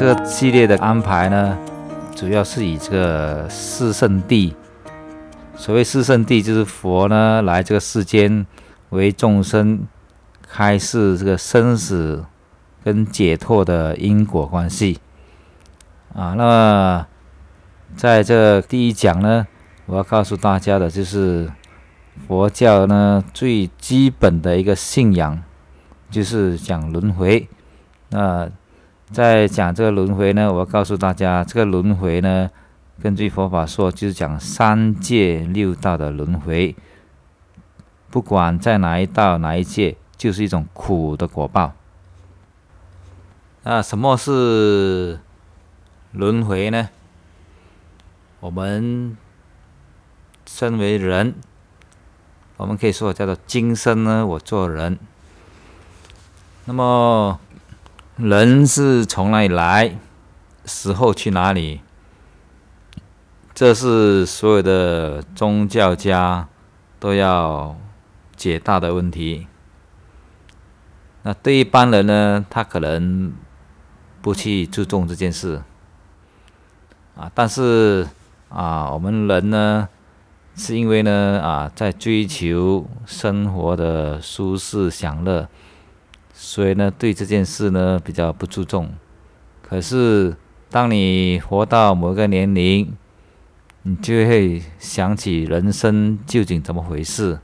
这个系列的安排呢，主要是以这个四圣地。所谓四圣地，就是佛呢来这个世间为众生开示这个生死跟解脱的因果关系啊。那在这第一讲呢，我要告诉大家的就是佛教呢最基本的一个信仰，就是讲轮回。那在讲这个轮回呢，我要告诉大家，这个轮回呢，根据佛法说，就是讲三界六道的轮回，不管在哪一道哪一界，就是一种苦的果报。那什么是轮回呢？我们身为人，我们可以说叫做今生呢，我做人，那么。人是从哪里来，死后去哪里？这是所有的宗教家都要解答的问题。那对一般人呢，他可能不去注重这件事啊。但是啊，我们人呢，是因为呢啊，在追求生活的舒适享乐。所以呢，对这件事呢比较不注重。可是，当你活到某个年龄，你就会想起人生究竟怎么回事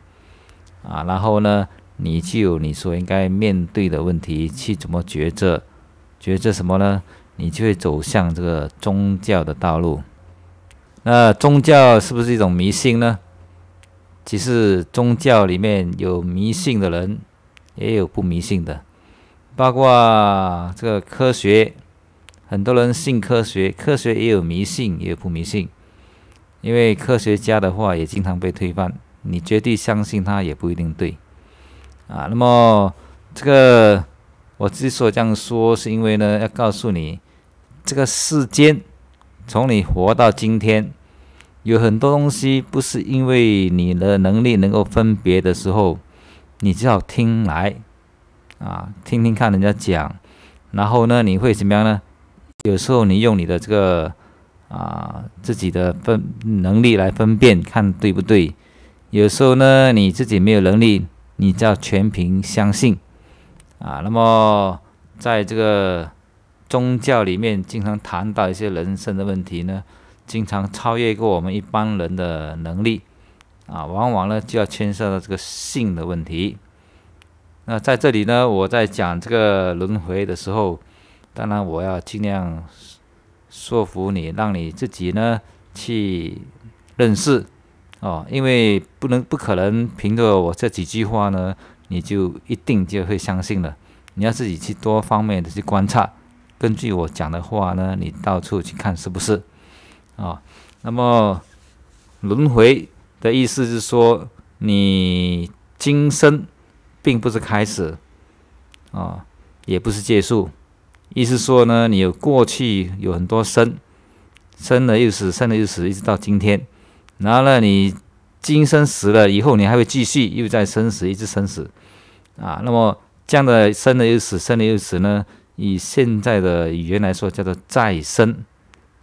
啊？然后呢，你就有你所应该面对的问题去怎么抉择？抉择什么呢？你就会走向这个宗教的道路。那宗教是不是一种迷信呢？其实，宗教里面有迷信的人，也有不迷信的。包括这个科学，很多人信科学，科学也有迷信，也有不迷信。因为科学家的话也经常被推翻，你绝对相信他也不一定对啊。那么这个我之所以这样说，是因为呢，要告诉你，这个世间从你活到今天，有很多东西不是因为你的能力能够分别的时候，你只好听来。啊，听听看人家讲，然后呢，你会怎么样呢？有时候你用你的这个啊自己的分能力来分辨看对不对。有时候呢，你自己没有能力，你就要全凭相信。啊，那么在这个宗教里面，经常谈到一些人生的问题呢，经常超越过我们一般人的能力。啊，往往呢就要牵涉到这个性的问题。那在这里呢，我在讲这个轮回的时候，当然我要尽量说服你，让你自己呢去认识哦，因为不能不可能凭着我这几句话呢，你就一定就会相信了。你要自己去多方面的去观察，根据我讲的话呢，你到处去看是不是啊？那么轮回的意思是说，你今生。并不是开始，啊，也不是结束，意思说呢，你有过去有很多生，生了又死，生了又死，一直到今天，然后呢，你今生死了以后，你还会继续又再生死，一直生死，啊，那么这样的生了又死，生了又死呢？以现在的语言来说，叫做再生，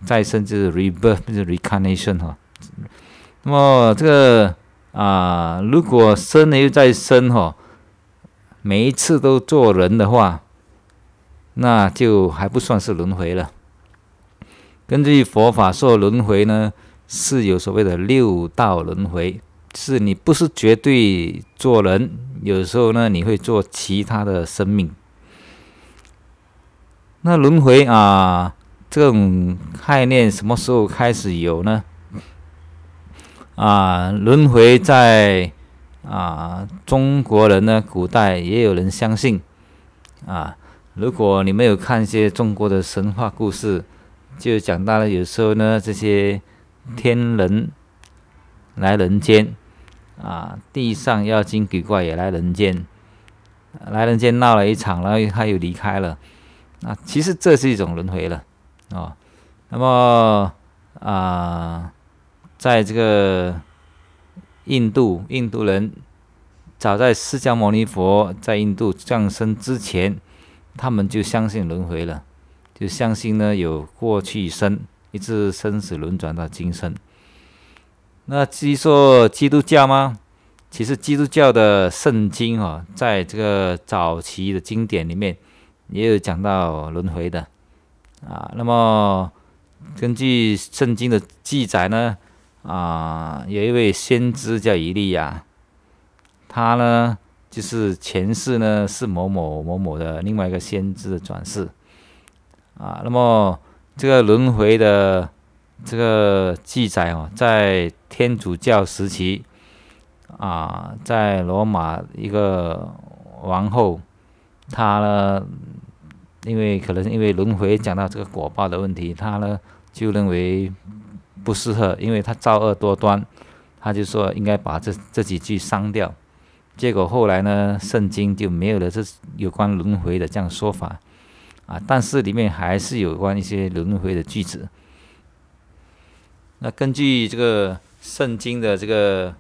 再生就是 rebirth，就是 recognition 哈。那么这个啊，如果生了又再生哈。每一次都做人的话，那就还不算是轮回了。根据佛法说轮回呢，是有所谓的六道轮回，是你不是绝对做人，有时候呢你会做其他的生命。那轮回啊，这种概念什么时候开始有呢？啊，轮回在。啊，中国人呢，古代也有人相信啊。如果你没有看一些中国的神话故事，就讲到了有时候呢，这些天人来人间，啊，地上妖精鬼怪也来人间，来人间闹了一场，然后他又离开了。那其实这是一种轮回了哦。那么啊，在这个。印度印度人早在释迦牟尼佛在印度降生之前，他们就相信轮回了，就相信呢有过去生，一直生死轮转到今生。那据说基督教吗？其实基督教的圣经哦，在这个早期的经典里面也有讲到轮回的啊。那么根据圣经的记载呢？啊，有一位先知叫伊利亚，他呢就是前世呢是某某某某的另外一个先知的转世啊。那么这个轮回的这个记载哦，在天主教时期啊，在罗马一个王后，她呢因为可能因为轮回讲到这个果报的问题，她呢就认为。不适合，因为他造恶多端，他就说应该把这这几句删掉。结果后来呢，圣经就没有了这有关轮回的这样说法啊。但是里面还是有关一些轮回的句子。那根据这个圣经的这个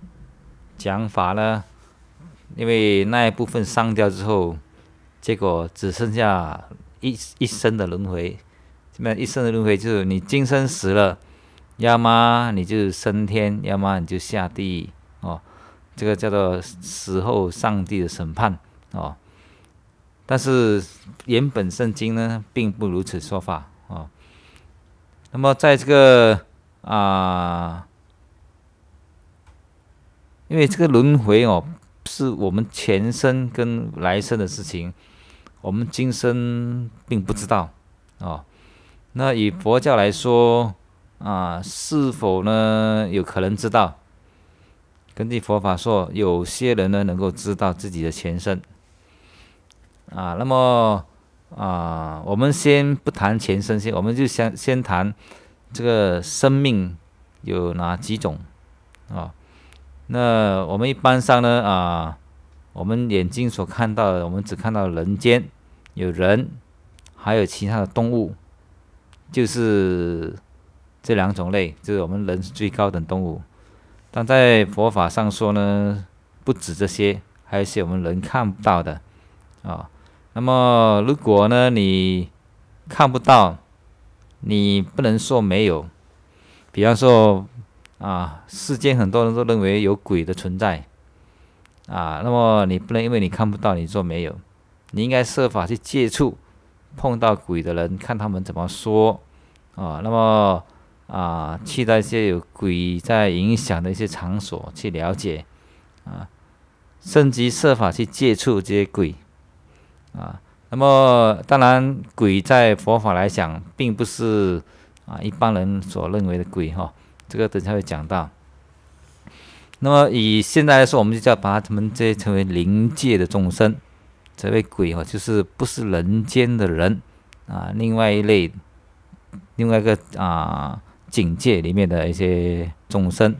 讲法呢，因为那一部分删掉之后，结果只剩下一一生的轮回。那一生的轮回就是你今生死了。要么你就升天，要么你就下地哦。这个叫做死后上帝的审判哦。但是原本圣经呢，并不如此说法哦。那么在这个啊，因为这个轮回哦，是我们前生跟来生的事情，我们今生并不知道哦。那以佛教来说，啊，是否呢？有可能知道？根据佛法说，有些人呢能够知道自己的前身。啊，那么啊，我们先不谈前身，先我们就先先谈这个生命有哪几种啊？那我们一般上呢啊，我们眼睛所看到的，我们只看到人间有人，还有其他的动物，就是。这两种类就是我们人是最高等动物，但在佛法上说呢，不止这些，还有一些我们人看不到的啊。那么如果呢你看不到，你不能说没有。比方说啊，世间很多人都认为有鬼的存在啊，那么你不能因为你看不到，你说没有，你应该设法去接触碰到鬼的人，看他们怎么说啊。那么啊，去到一些有鬼在影响的一些场所去了解，啊，甚至设法去接触这些鬼，啊，那么当然，鬼在佛法来讲，并不是啊一般人所认为的鬼哈，这个等下会讲到。那么以现在来说，我们就叫把他们这称为灵界的众生，这为鬼哈，就是不是人间的人，啊，另外一类，另外一个啊。警戒里面的一些众生，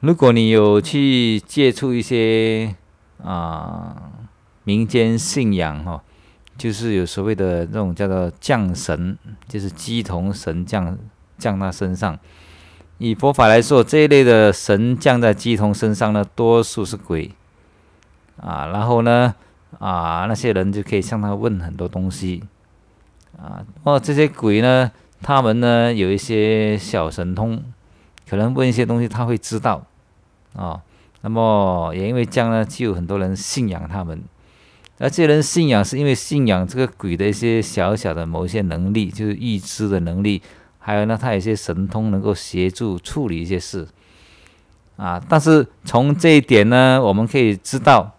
如果你有去接触一些啊民间信仰哈，就是有所谓的那种叫做降神，就是鸡同神降降他身上。以佛法来说，这一类的神降在鸡同身上呢，多数是鬼啊。然后呢啊，那些人就可以向他问很多东西啊。哦，这些鬼呢？他们呢有一些小神通，可能问一些东西他会知道，啊，那么也因为这样呢，就有很多人信仰他们，而这些人信仰是因为信仰这个鬼的一些小小的某一些能力，就是预知的能力，还有呢他有一些神通能够协助处理一些事，啊，但是从这一点呢，我们可以知道，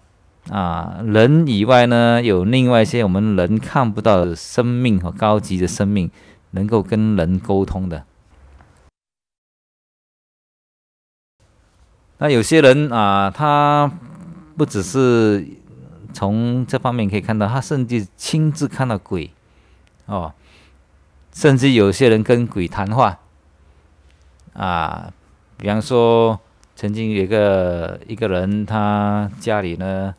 啊，人以外呢有另外一些我们人看不到的生命和高级的生命。能够跟人沟通的，那有些人啊，他不只是从这方面可以看到，他甚至亲自看到鬼哦，甚至有些人跟鬼谈话啊，比方说，曾经有个一个人，他家里呢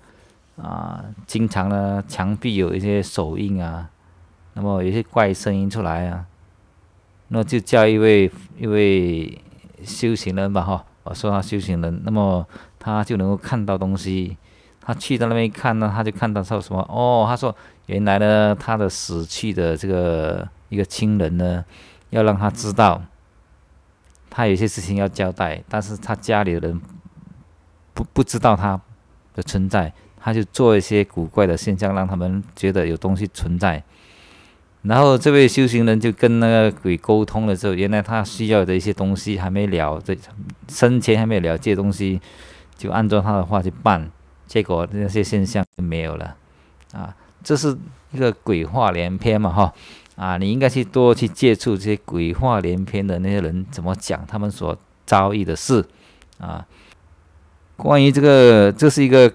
啊，经常呢墙壁有一些手印啊。那么有些怪声音出来啊，那就叫一位一位修行人吧，哈，我说他修行人，那么他就能够看到东西。他去到那边一看呢，他就看到说什么哦，他说原来呢他的死去的这个一个亲人呢要让他知道，他有些事情要交代，但是他家里的人不不知道他的存在，他就做一些古怪的现象，让他们觉得有东西存在。然后这位修行人就跟那个鬼沟通了之后，原来他需要的一些东西还没了，这生前还没有了，这东西就按照他的话去办，结果那些现象就没有了，啊，这是一个鬼话连篇嘛，哈，啊，你应该去多去接触这些鬼话连篇的那些人怎么讲他们所遭遇的事，啊，关于这个这是一个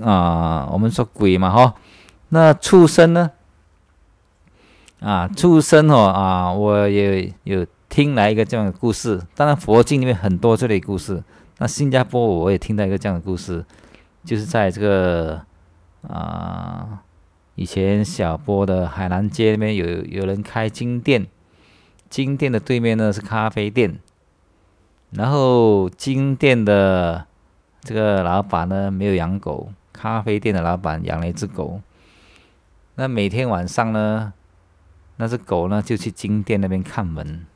啊，我们说鬼嘛，哈，那畜生呢？啊，出生哦啊，我也有听来一个这样的故事。当然，佛经里面很多这类故事。那新加坡，我也听到一个这样的故事，就是在这个啊，以前小波的海南街那边有有人开金店，金店的对面呢是咖啡店。然后金店的这个老板呢没有养狗，咖啡店的老板养了一只狗。那每天晚上呢？那只狗呢，就去金店那边看门。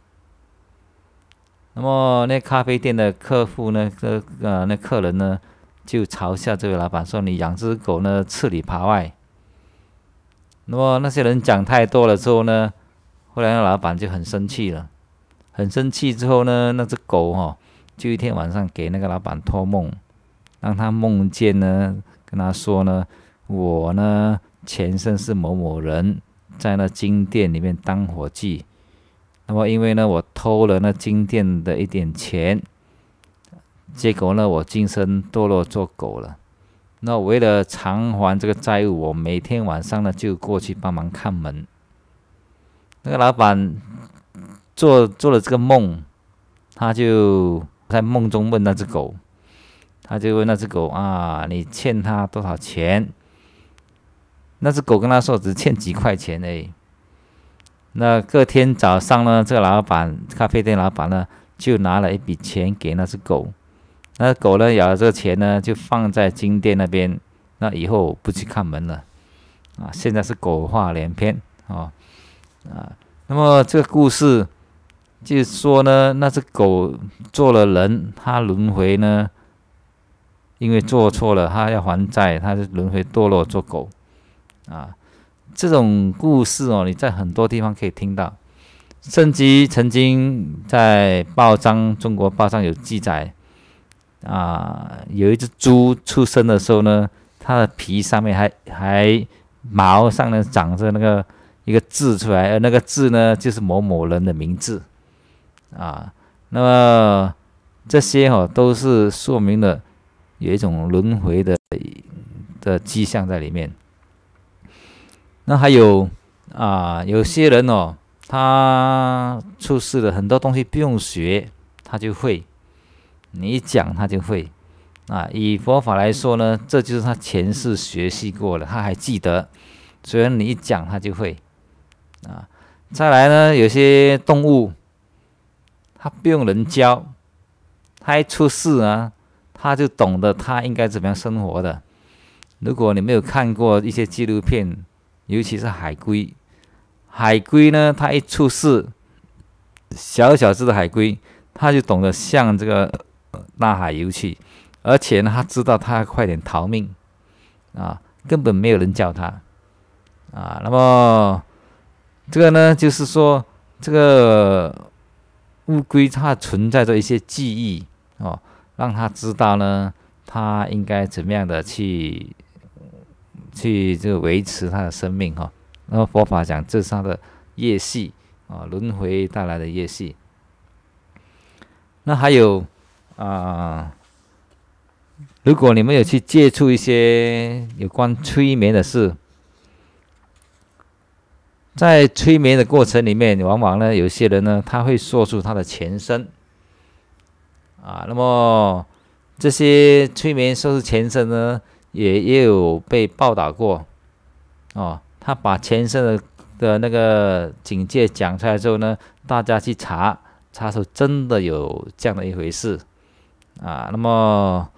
那么那咖啡店的客户呢，这呃那客人呢，就嘲笑这位老板说：“你养只狗呢，吃里扒外。”那么那些人讲太多了之后呢，后来那老板就很生气了，很生气之后呢，那只狗哦，就一天晚上给那个老板托梦，让他梦见呢，跟他说呢：“我呢，前身是某某人。”在那金店里面当伙计，那么因为呢，我偷了那金店的一点钱，结果呢，我今生堕落做狗了。那为了偿还这个债务，我每天晚上呢就过去帮忙看门。那个老板做做了这个梦，他就在梦中问那只狗，他就问那只狗啊，你欠他多少钱？那只狗跟他说：“只欠几块钱哎。”那隔天早上呢，这个老板咖啡店老板呢，就拿了一笔钱给那只狗。那狗呢，咬了这个钱呢，就放在金店那边。那以后不去看门了。啊，现在是狗话连篇啊啊！那么这个故事，就是说呢，那只狗做了人，它轮回呢，因为做错了，它要还债，它是轮回堕落做狗。啊，这种故事哦，你在很多地方可以听到。甚至曾经在报章、中国报上有记载，啊，有一只猪出生的时候呢，它的皮上面还还毛上呢长着那个一个字出来，而那个字呢，就是某某人的名字。啊，那么这些哦，都是说明了有一种轮回的的迹象在里面。那还有啊，有些人哦，他出事了，很多东西不用学，他就会，你一讲他就会啊。以佛法来说呢，这就是他前世学习过了，他还记得，所以你一讲他就会啊。再来呢，有些动物，他不用人教，他一出世啊，他就懂得他应该怎么样生活的。如果你没有看过一些纪录片，尤其是海龟，海龟呢，它一出世，小小只的海龟，它就懂得向这个大海游去，而且呢，它知道它快点逃命，啊，根本没有人叫它，啊，那么这个呢，就是说，这个乌龟它存在着一些记忆哦，让它知道呢，它应该怎么样的去。去这个维持他的生命哈。那么佛法讲自杀的业系啊，轮回带来的业系。那还有啊，如果你们有去接触一些有关催眠的事，在催眠的过程里面，往往呢，有些人呢，他会说出他的前身。啊，那么这些催眠说是前身呢？也也有被暴打过，哦，他把前生的的那个警戒讲出来之后呢，大家去查，查出真的有这样的一回事，啊，那么，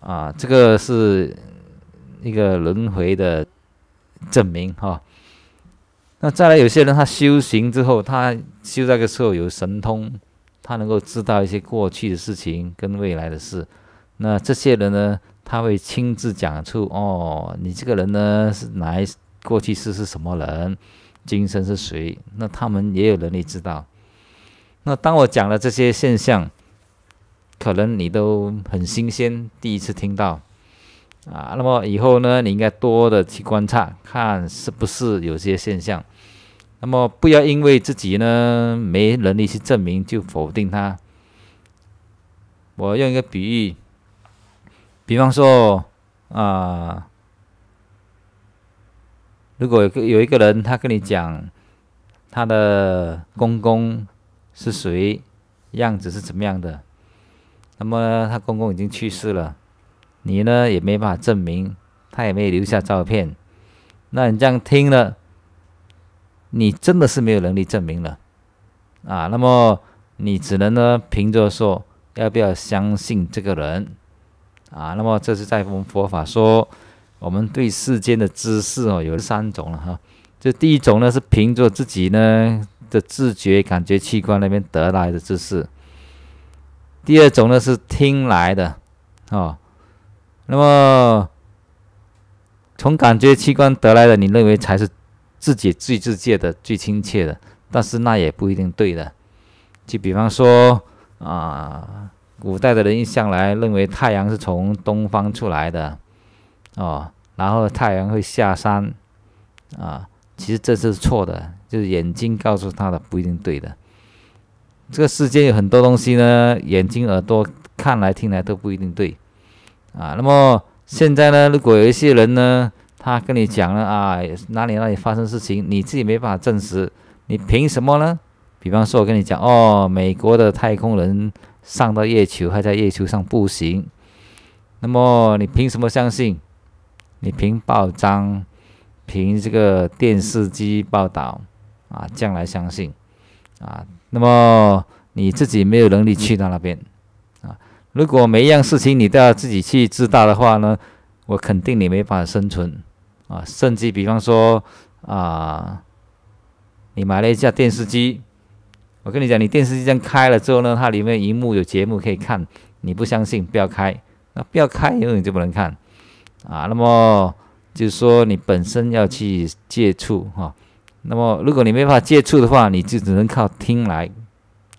啊，这个是一个轮回的证明哈。那再来有些人，他修行之后，他修那个时候有神通，他能够知道一些过去的事情跟未来的事，那这些人呢？他会亲自讲出哦，你这个人呢是哪一过去式是什么人，今生是谁？那他们也有能力知道。那当我讲了这些现象，可能你都很新鲜，第一次听到啊。那么以后呢，你应该多的去观察，看是不是有些现象。那么不要因为自己呢没能力去证明就否定它。我用一个比喻。比方说，啊，如果有个有一个人，他跟你讲他的公公是谁，样子是怎么样的，那么他公公已经去世了，你呢也没办法证明，他也没留下照片，那你这样听了，你真的是没有能力证明了，啊，那么你只能呢凭着说要不要相信这个人。啊，那么这是在我们佛法说，我们对世间的知识哦，有三种了哈。这第一种呢是凭着自己呢的自觉感觉器官那边得来的知识，第二种呢是听来的哦。那么从感觉器官得来的，你认为才是自己最直接的、最亲切的，但是那也不一定对的。就比方说啊。古代的人一向来认为太阳是从东方出来的，哦，然后太阳会下山，啊，其实这是错的，就是眼睛告诉他的不一定对的。这个世界有很多东西呢，眼睛、耳朵看来、听来都不一定对，啊，那么现在呢，如果有一些人呢，他跟你讲了啊，哪里哪里发生事情，你自己没办法证实，你凭什么呢？比方说，我跟你讲哦，美国的太空人。上到月球，还在月球上步行，那么你凭什么相信？你凭报章，凭这个电视机报道，啊，将来相信，啊，那么你自己没有能力去到那边，啊，如果每一样事情你都要自己去知道的话呢，我肯定你没法生存，啊，甚至比方说，啊，你买了一架电视机。我跟你讲，你电视机这样开了之后呢，它里面荧幕有节目可以看。你不相信，不要开。那不要开，以后你就不能看啊。那么就是说，你本身要去接触哈。那么如果你没办法接触的话，你就只能靠听来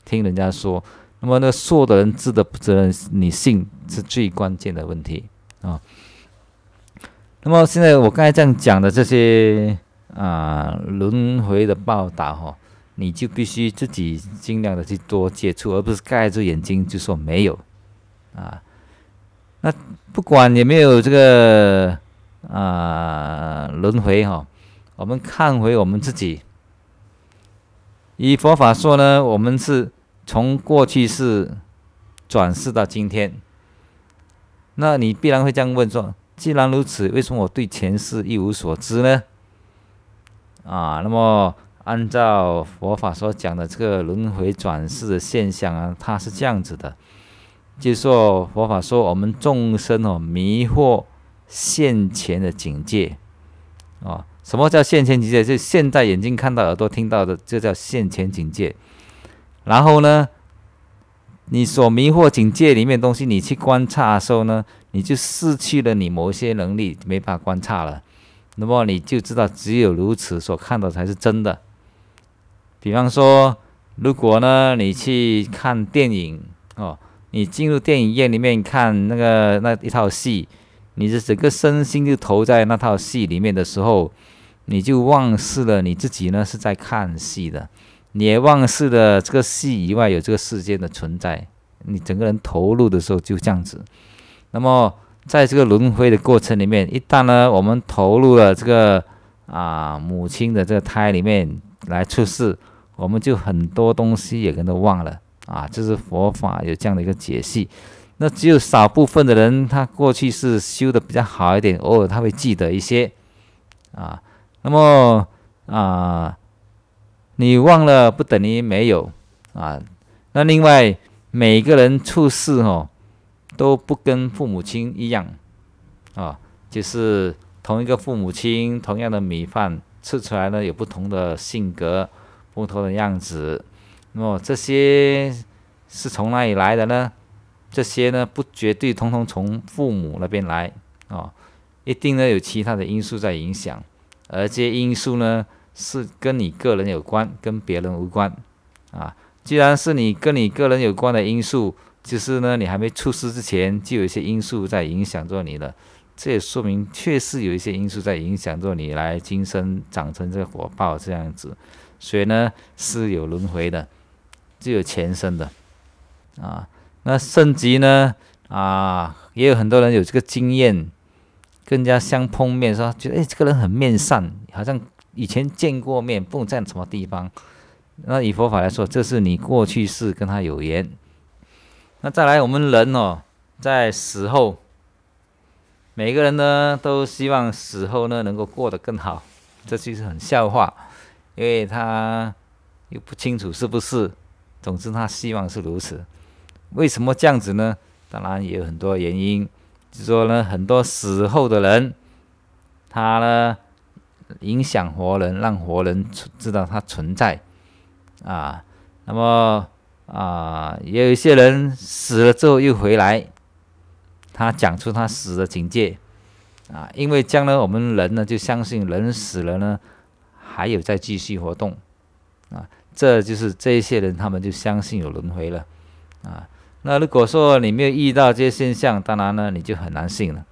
听人家说。那么那说的人、字的不知人，你信是最关键的问题啊。那么现在我刚才这样讲的这些啊，轮回的报道哈。你就必须自己尽量的去多接触，而不是盖住眼睛就说没有，啊，那不管有没有这个啊轮回哈，我们看回我们自己，以佛法说呢，我们是从过去世转世到今天，那你必然会这样问说：既然如此，为什么我对前世一无所知呢？啊，那么。按照佛法所讲的这个轮回转世的现象啊，它是这样子的，就是说佛法说我们众生哦迷惑现前的境界，啊，什么叫现前警戒？就现在眼睛看到、耳朵听到的，就叫现前警戒。然后呢，你所迷惑警戒里面东西，你去观察的时候呢，你就失去了你某些能力，没法观察了。那么你就知道，只有如此所看到才是真的。比方说，如果呢，你去看电影哦，你进入电影院里面看那个那一套戏，你的整个身心就投在那套戏里面的时候，你就忘事了你自己呢是在看戏的，你也忘事了这个戏以外有这个世界的存在。你整个人投入的时候就这样子。那么在这个轮回的过程里面，一旦呢我们投入了这个啊母亲的这个胎里面来出世。我们就很多东西也可能忘了啊，就是佛法有这样的一个解释。那只有少部分的人，他过去是修的比较好一点，偶尔他会记得一些啊。那么啊，你忘了不等于没有啊。那另外，每个人处事哦，都不跟父母亲一样啊，就是同一个父母亲，同样的米饭吃出来呢，有不同的性格。木头的样子，那么这些是从哪里来的呢？这些呢不绝对，通通从父母那边来哦，一定呢有其他的因素在影响，而这些因素呢是跟你个人有关，跟别人无关啊。既然是你跟你个人有关的因素，其实呢你还没出世之前，就有一些因素在影响着你了。这也说明确实有一些因素在影响着你来今生长成这个火爆这样子。所以呢，是有轮回的，就有前生的，啊，那甚级呢，啊，也有很多人有这个经验，跟人家相碰面说，觉得哎，这个人很面善，好像以前见过面，不管在什么地方。那以佛法来说，这是你过去世跟他有缘。那再来，我们人哦，在死后，每个人呢都希望死后呢能够过得更好，这其实很笑话。因为他又不清楚是不是，总之他希望是如此。为什么这样子呢？当然也有很多原因，就说呢，很多死后的人，他呢影响活人，让活人知道他存在啊。那么啊，也有一些人死了之后又回来，他讲出他死的境界啊，因为将来我们人呢就相信人死了呢。还有在继续活动，啊，这就是这些人，他们就相信有轮回了，啊，那如果说你没有遇到这些现象，当然呢，你就很难信了，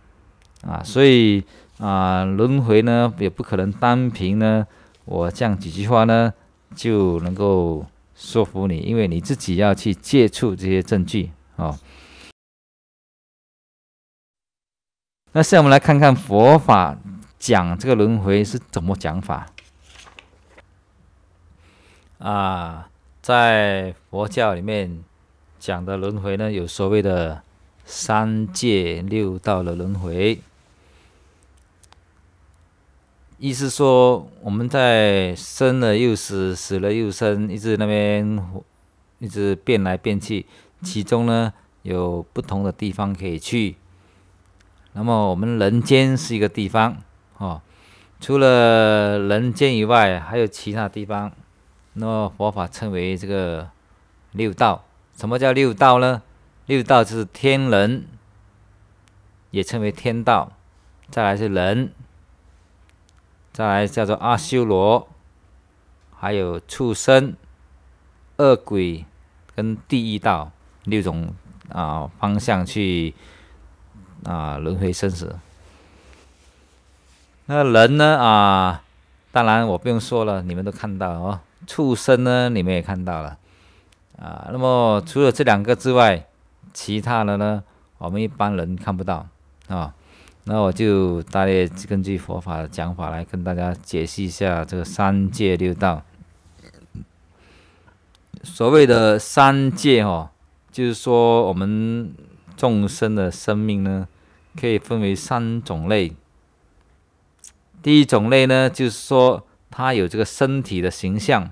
啊，所以啊，轮回呢也不可能单凭呢我这样几句话呢就能够说服你，因为你自己要去接触这些证据啊。那现在我们来看看佛法讲这个轮回是怎么讲法。啊，在佛教里面讲的轮回呢，有所谓的三界六道的轮回，意思说我们在生了又死，死了又生，一直那边一直变来变去，其中呢有不同的地方可以去。那么我们人间是一个地方，哦，除了人间以外，还有其他地方。那么佛法称为这个六道，什么叫六道呢？六道就是天人，也称为天道；再来是人，再来叫做阿修罗，还有畜生、恶鬼跟地狱道六种啊方向去啊轮回生死。那人呢啊，当然我不用说了，你们都看到哦。畜生呢，你们也看到了啊。那么除了这两个之外，其他的呢，我们一般人看不到啊。那我就大概根据佛法的讲法来跟大家解释一下这个三界六道。所谓的三界哦，就是说我们众生的生命呢，可以分为三种类。第一种类呢，就是说。他有这个身体的形象，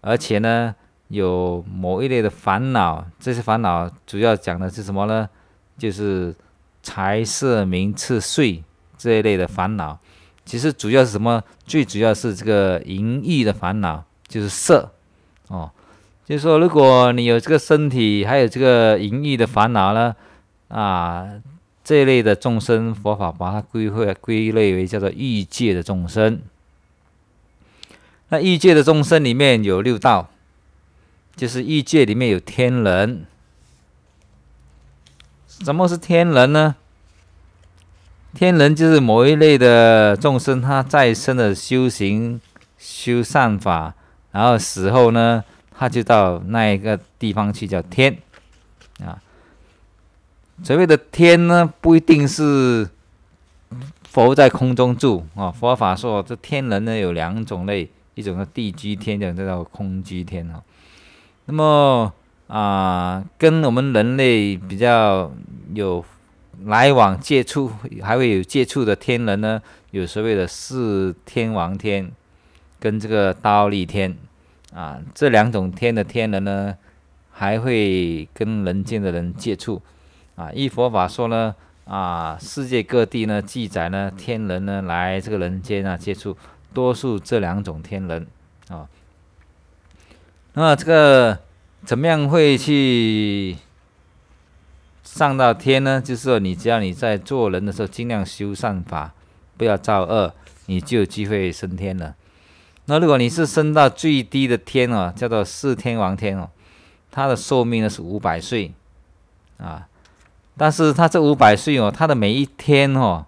而且呢，有某一类的烦恼。这些烦恼主要讲的是什么呢？就是财色名、次、睡这一类的烦恼。其实主要是什么？最主要是这个淫欲的烦恼，就是色。哦，就是说，如果你有这个身体，还有这个淫欲的烦恼呢，啊，这一类的众生佛法把它归会归类为叫做欲界的众生。那欲界的众生里面有六道，就是欲界里面有天人。什么是天人呢？天人就是某一类的众生，他再生的修行修善法，然后死后呢，他就到那一个地方去叫天啊。所谓的天呢，不一定是佛在空中住啊。佛法说这天人呢有两种类。一种叫地居天，一种叫做空居天哈。那么啊，跟我们人类比较有来往接触，还会有接触的天人呢。有所谓的四天王天，跟这个刀立天啊，这两种天的天人呢，还会跟人间的人接触啊。依佛法说呢，啊，世界各地呢记载呢，天人呢来这个人间啊接触。多数这两种天人啊，那这个怎么样会去上到天呢？就是说，你只要你在做人的时候尽量修善法，不要造恶，你就有机会升天了。那如果你是升到最低的天哦，叫做四天王天哦，它的寿命呢是五百岁啊，但是它这五百岁哦，它的每一天哦。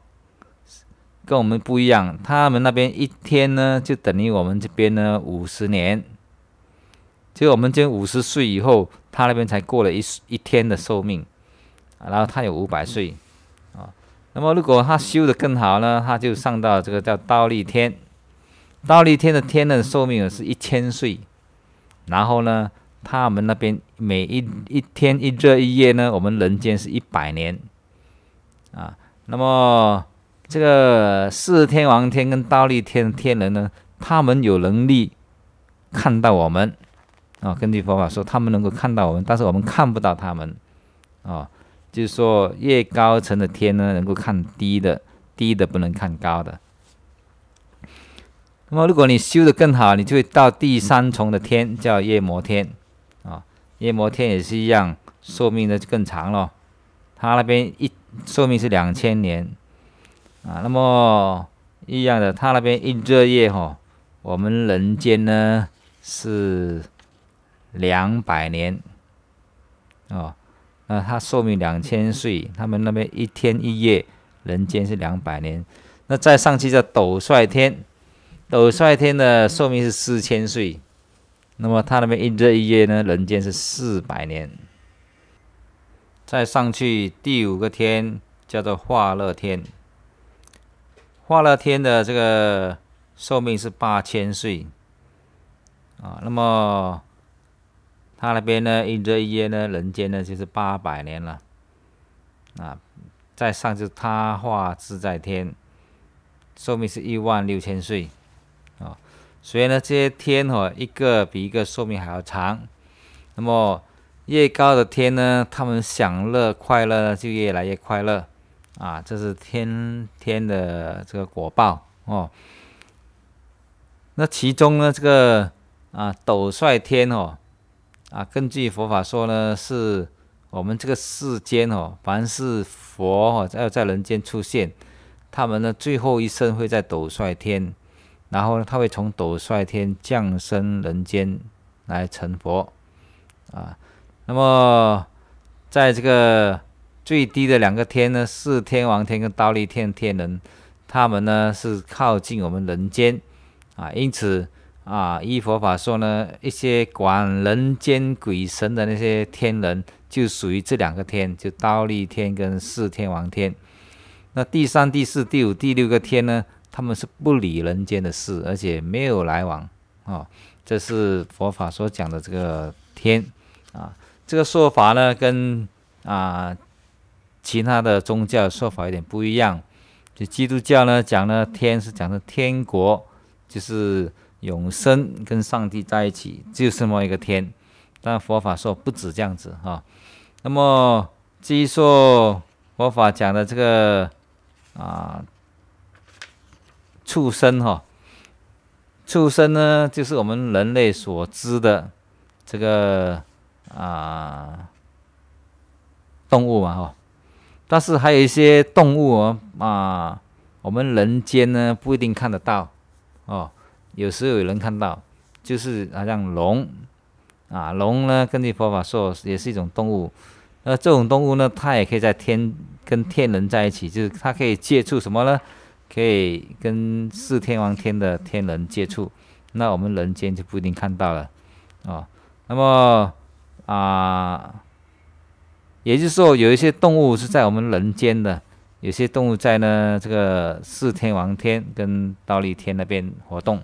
跟我们不一样，他们那边一天呢，就等于我们这边呢五十年。就我们今五十岁以后，他那边才过了一一天的寿命，然后他有五百岁啊。那么如果他修的更好呢，他就上到这个叫倒立天，倒立天的天的寿命是一千岁。然后呢，他们那边每一一天一这一夜呢，我们人间是一百年啊。那么这个四天王天跟大立天天人呢，他们有能力看到我们啊。根据佛法说，他们能够看到我们，但是我们看不到他们啊。就是说，越高层的天呢，能够看低的，低的不能看高的。那么，如果你修的更好，你就会到第三重的天，叫夜魔天啊。夜魔天也是一样，寿命呢就更长了。他那边一寿命是两千年。啊，那么一样的，他那边一昼夜哈，我们人间呢是两百年哦，那他寿命两千岁，他们那边一天一夜，人间是两百年。那再上去叫斗帅天，斗帅天的寿命是四千岁，那么他那边一一夜呢，人间是四百年。再上去第五个天叫做化乐天。化乐天的这个寿命是八千岁啊，那么他那边呢，一这一呢，人间呢就是八百年了啊。再上就是他化自在天，寿命是一万六千岁啊。所以呢，这些天哦，一个比一个寿命还要长。那么越高的天呢，他们享乐快乐就越来越快乐。啊，这是天天的这个果报哦。那其中呢，这个啊斗率天哦，啊，根据佛法说呢，是我们这个世间哦，凡是佛要在人间出现，他们呢最后一生会在斗率天，然后呢他会从斗率天降生人间来成佛啊。那么在这个。最低的两个天呢，是天王天跟刀立天天人，他们呢是靠近我们人间，啊，因此啊，依佛法说呢，一些管人间鬼神的那些天人，就属于这两个天，就刀立天跟四天王天。那第三、第四、第五、第六个天呢，他们是不理人间的事，而且没有来往，哦，这是佛法所讲的这个天，啊，这个说法呢，跟啊。其他的宗教说法有点不一样，就基督教呢讲呢天是讲的天国，就是永生跟上帝在一起，就这么一个天。但佛法说不止这样子哈。那么据说佛法讲的这个啊畜生哈，畜生呢就是我们人类所知的这个啊动物嘛哈。但是还有一些动物哦，啊，我们人间呢不一定看得到，哦，有时候有人看到，就是好像龙，啊，龙呢，根据佛法说也是一种动物，那这种动物呢，它也可以在天跟天人在一起，就是它可以接触什么呢？可以跟四天王天的天人接触，那我们人间就不一定看到了，哦，那么啊。也就是说，有一些动物是在我们人间的，有些动物在呢这个四天王天跟倒立天那边活动。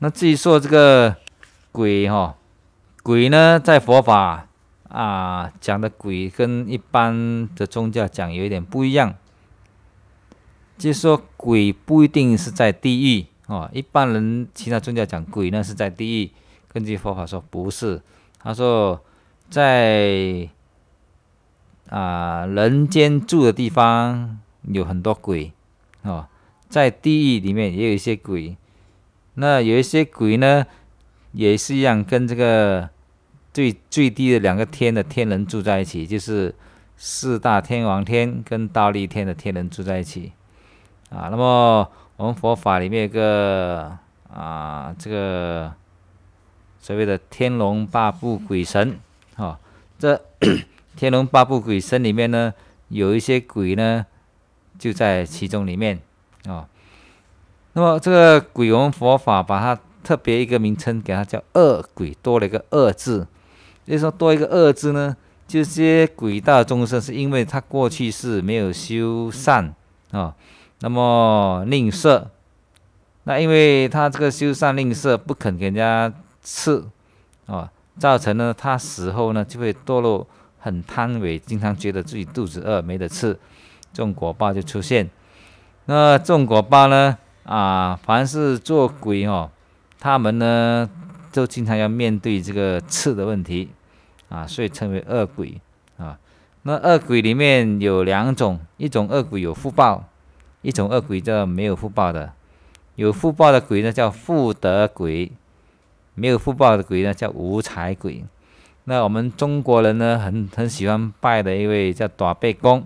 那至于说这个鬼哈，鬼呢，在佛法啊讲的鬼跟一般的宗教讲有一点不一样，就是说鬼不一定是在地狱哦，一般人其他宗教讲鬼呢是在地狱，根据佛法说不是，他说。在啊，人间住的地方有很多鬼哦，在地狱里面也有一些鬼。那有一些鬼呢，也是一样跟这个最最低的两个天的天人住在一起，就是四大天王天跟大力天的天人住在一起啊。那么我们佛法里面有个啊，这个所谓的天龙八部鬼神。哦，这 《天龙八部》鬼身里面呢，有一些鬼呢，就在其中里面。哦，那么这个鬼王佛法把它特别一个名称，给它叫恶鬼，多了一个恶字。就说多一个恶字呢，就这些鬼道众生是因为他过去是没有修善啊，那么吝啬。那因为他这个修善吝啬，不肯给人家赐，哦。造成呢，他死后呢，就会堕落很贪猥，经常觉得自己肚子饿没得吃，种果报就出现。那种果报呢，啊，凡是做鬼哦，他们呢，都经常要面对这个吃的问题，啊，所以称为恶鬼啊。那恶鬼里面有两种，一种恶鬼有福报，一种恶鬼叫没有福报的。有福报的鬼呢，叫福德鬼。没有福报的鬼呢，叫无财鬼。那我们中国人呢，很很喜欢拜的一位叫短背公，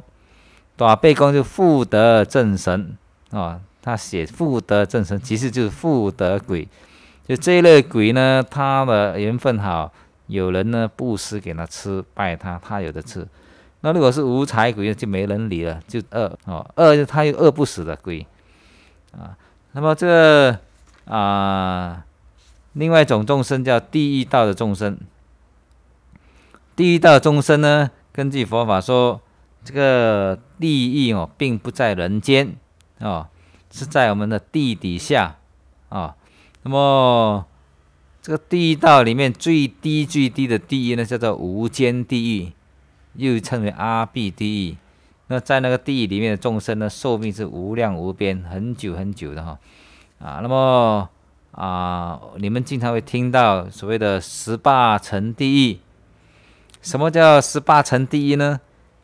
短背公就富德正神啊。他写富德正神，其实就是富德鬼。就这一类鬼呢，他的缘分好，有人呢布施给他吃，拜他，他有的吃。那如果是无财鬼，就没人理了，就饿哦，饿他又饿不死的鬼啊。那么这啊。另外一种众生叫地狱道的众生，地狱道众生呢，根据佛法说，这个地狱哦，并不在人间，哦，是在我们的地底下，啊，那么这个地狱里面最低最低的地狱呢，叫做无间地狱，又称为阿鼻地狱。那在那个地狱里面的众生呢，寿命是无量无边，很久很久的哈，啊，那么。啊，你们经常会听到所谓的十八层地狱。什么叫十八层地狱呢？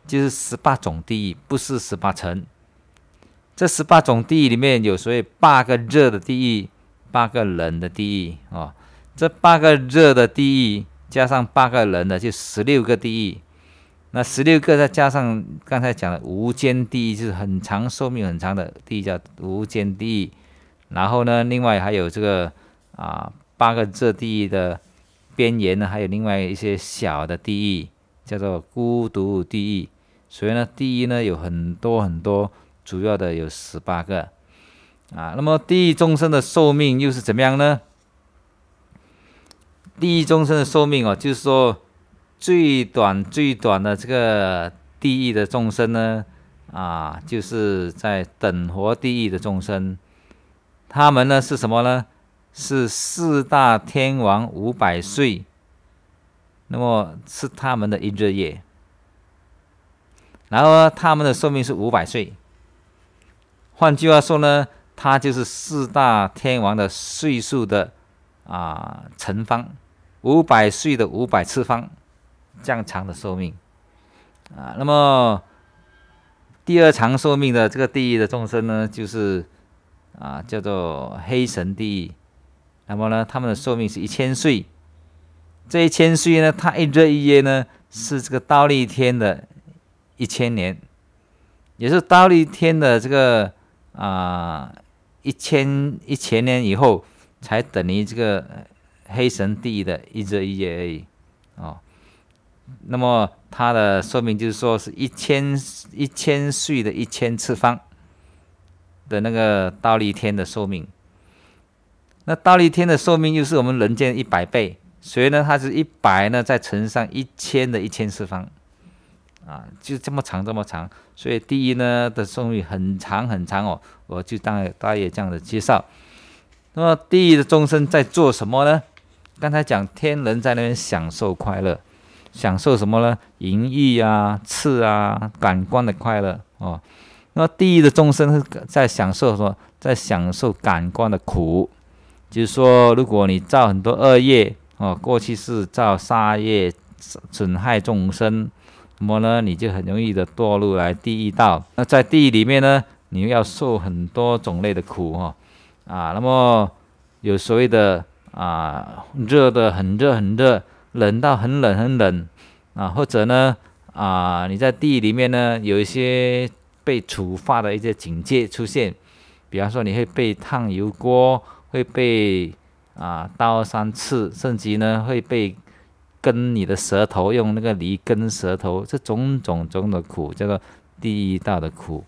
就是十八种地狱，不是十八层。这十八种地狱里面，有所谓八个热的地狱，八个冷的地狱哦。这八个热的地狱加上八个冷的，就十六个地狱。那十六个再加上刚才讲的无间地狱，就是很长寿命、很长的地狱叫无间地狱。然后呢，另外还有这个啊，八个地狱的边缘呢，还有另外一些小的地狱叫做孤独地狱。所以呢，地狱呢有很多很多，主要的有十八个啊。那么地狱众生的寿命又是怎么样呢？地狱众生的寿命哦，就是说最短最短的这个地狱的众生呢啊，就是在等活地狱的众生。他们呢是什么呢？是四大天王五百岁，那么是他们的一日夜。然后他们的寿命是五百岁，换句话说呢，它就是四大天王的岁数的啊乘方，五百岁的五百次方这样长的寿命啊。那么第二长寿命的这个第一的众生呢，就是。啊，叫做黑神帝，那么呢，他们的寿命是一千岁，这一千岁呢，它一折一约呢，是这个倒立天的一千年，也是倒立天的这个啊，一千一千年以后才等于这个黑神帝的一折一约而已哦。那么它的寿命就是说是一千一千岁的一千次方。的那个倒立天的寿命，那倒立天的寿命又是我们人间一百倍，所以呢，它是一百呢，再乘上一千的一千次方，啊，就这么长，这么长。所以第一呢的寿命很长很长哦，我就当大约这样的介绍。那么地狱的众生在做什么呢？刚才讲天人在那边享受快乐，享受什么呢？淫欲啊、刺啊、感官的快乐哦。那地狱的众生是在享受什么？在享受感官的苦，就是说，如果你造很多恶业，哦，过去是造杀业，损害众生，那么呢，你就很容易的堕入来地狱道。那在地狱里面呢，你要受很多种类的苦，哈，啊，那么有所谓的啊，热的很热很热，冷到很冷很冷，啊，或者呢，啊，你在地狱里面呢，有一些。被处罚的一些警戒出现，比方说你会被烫油锅，会被啊刀三次，甚至呢会被跟你的舌头用那个梨跟舌头，这种种种的苦叫做第一道的苦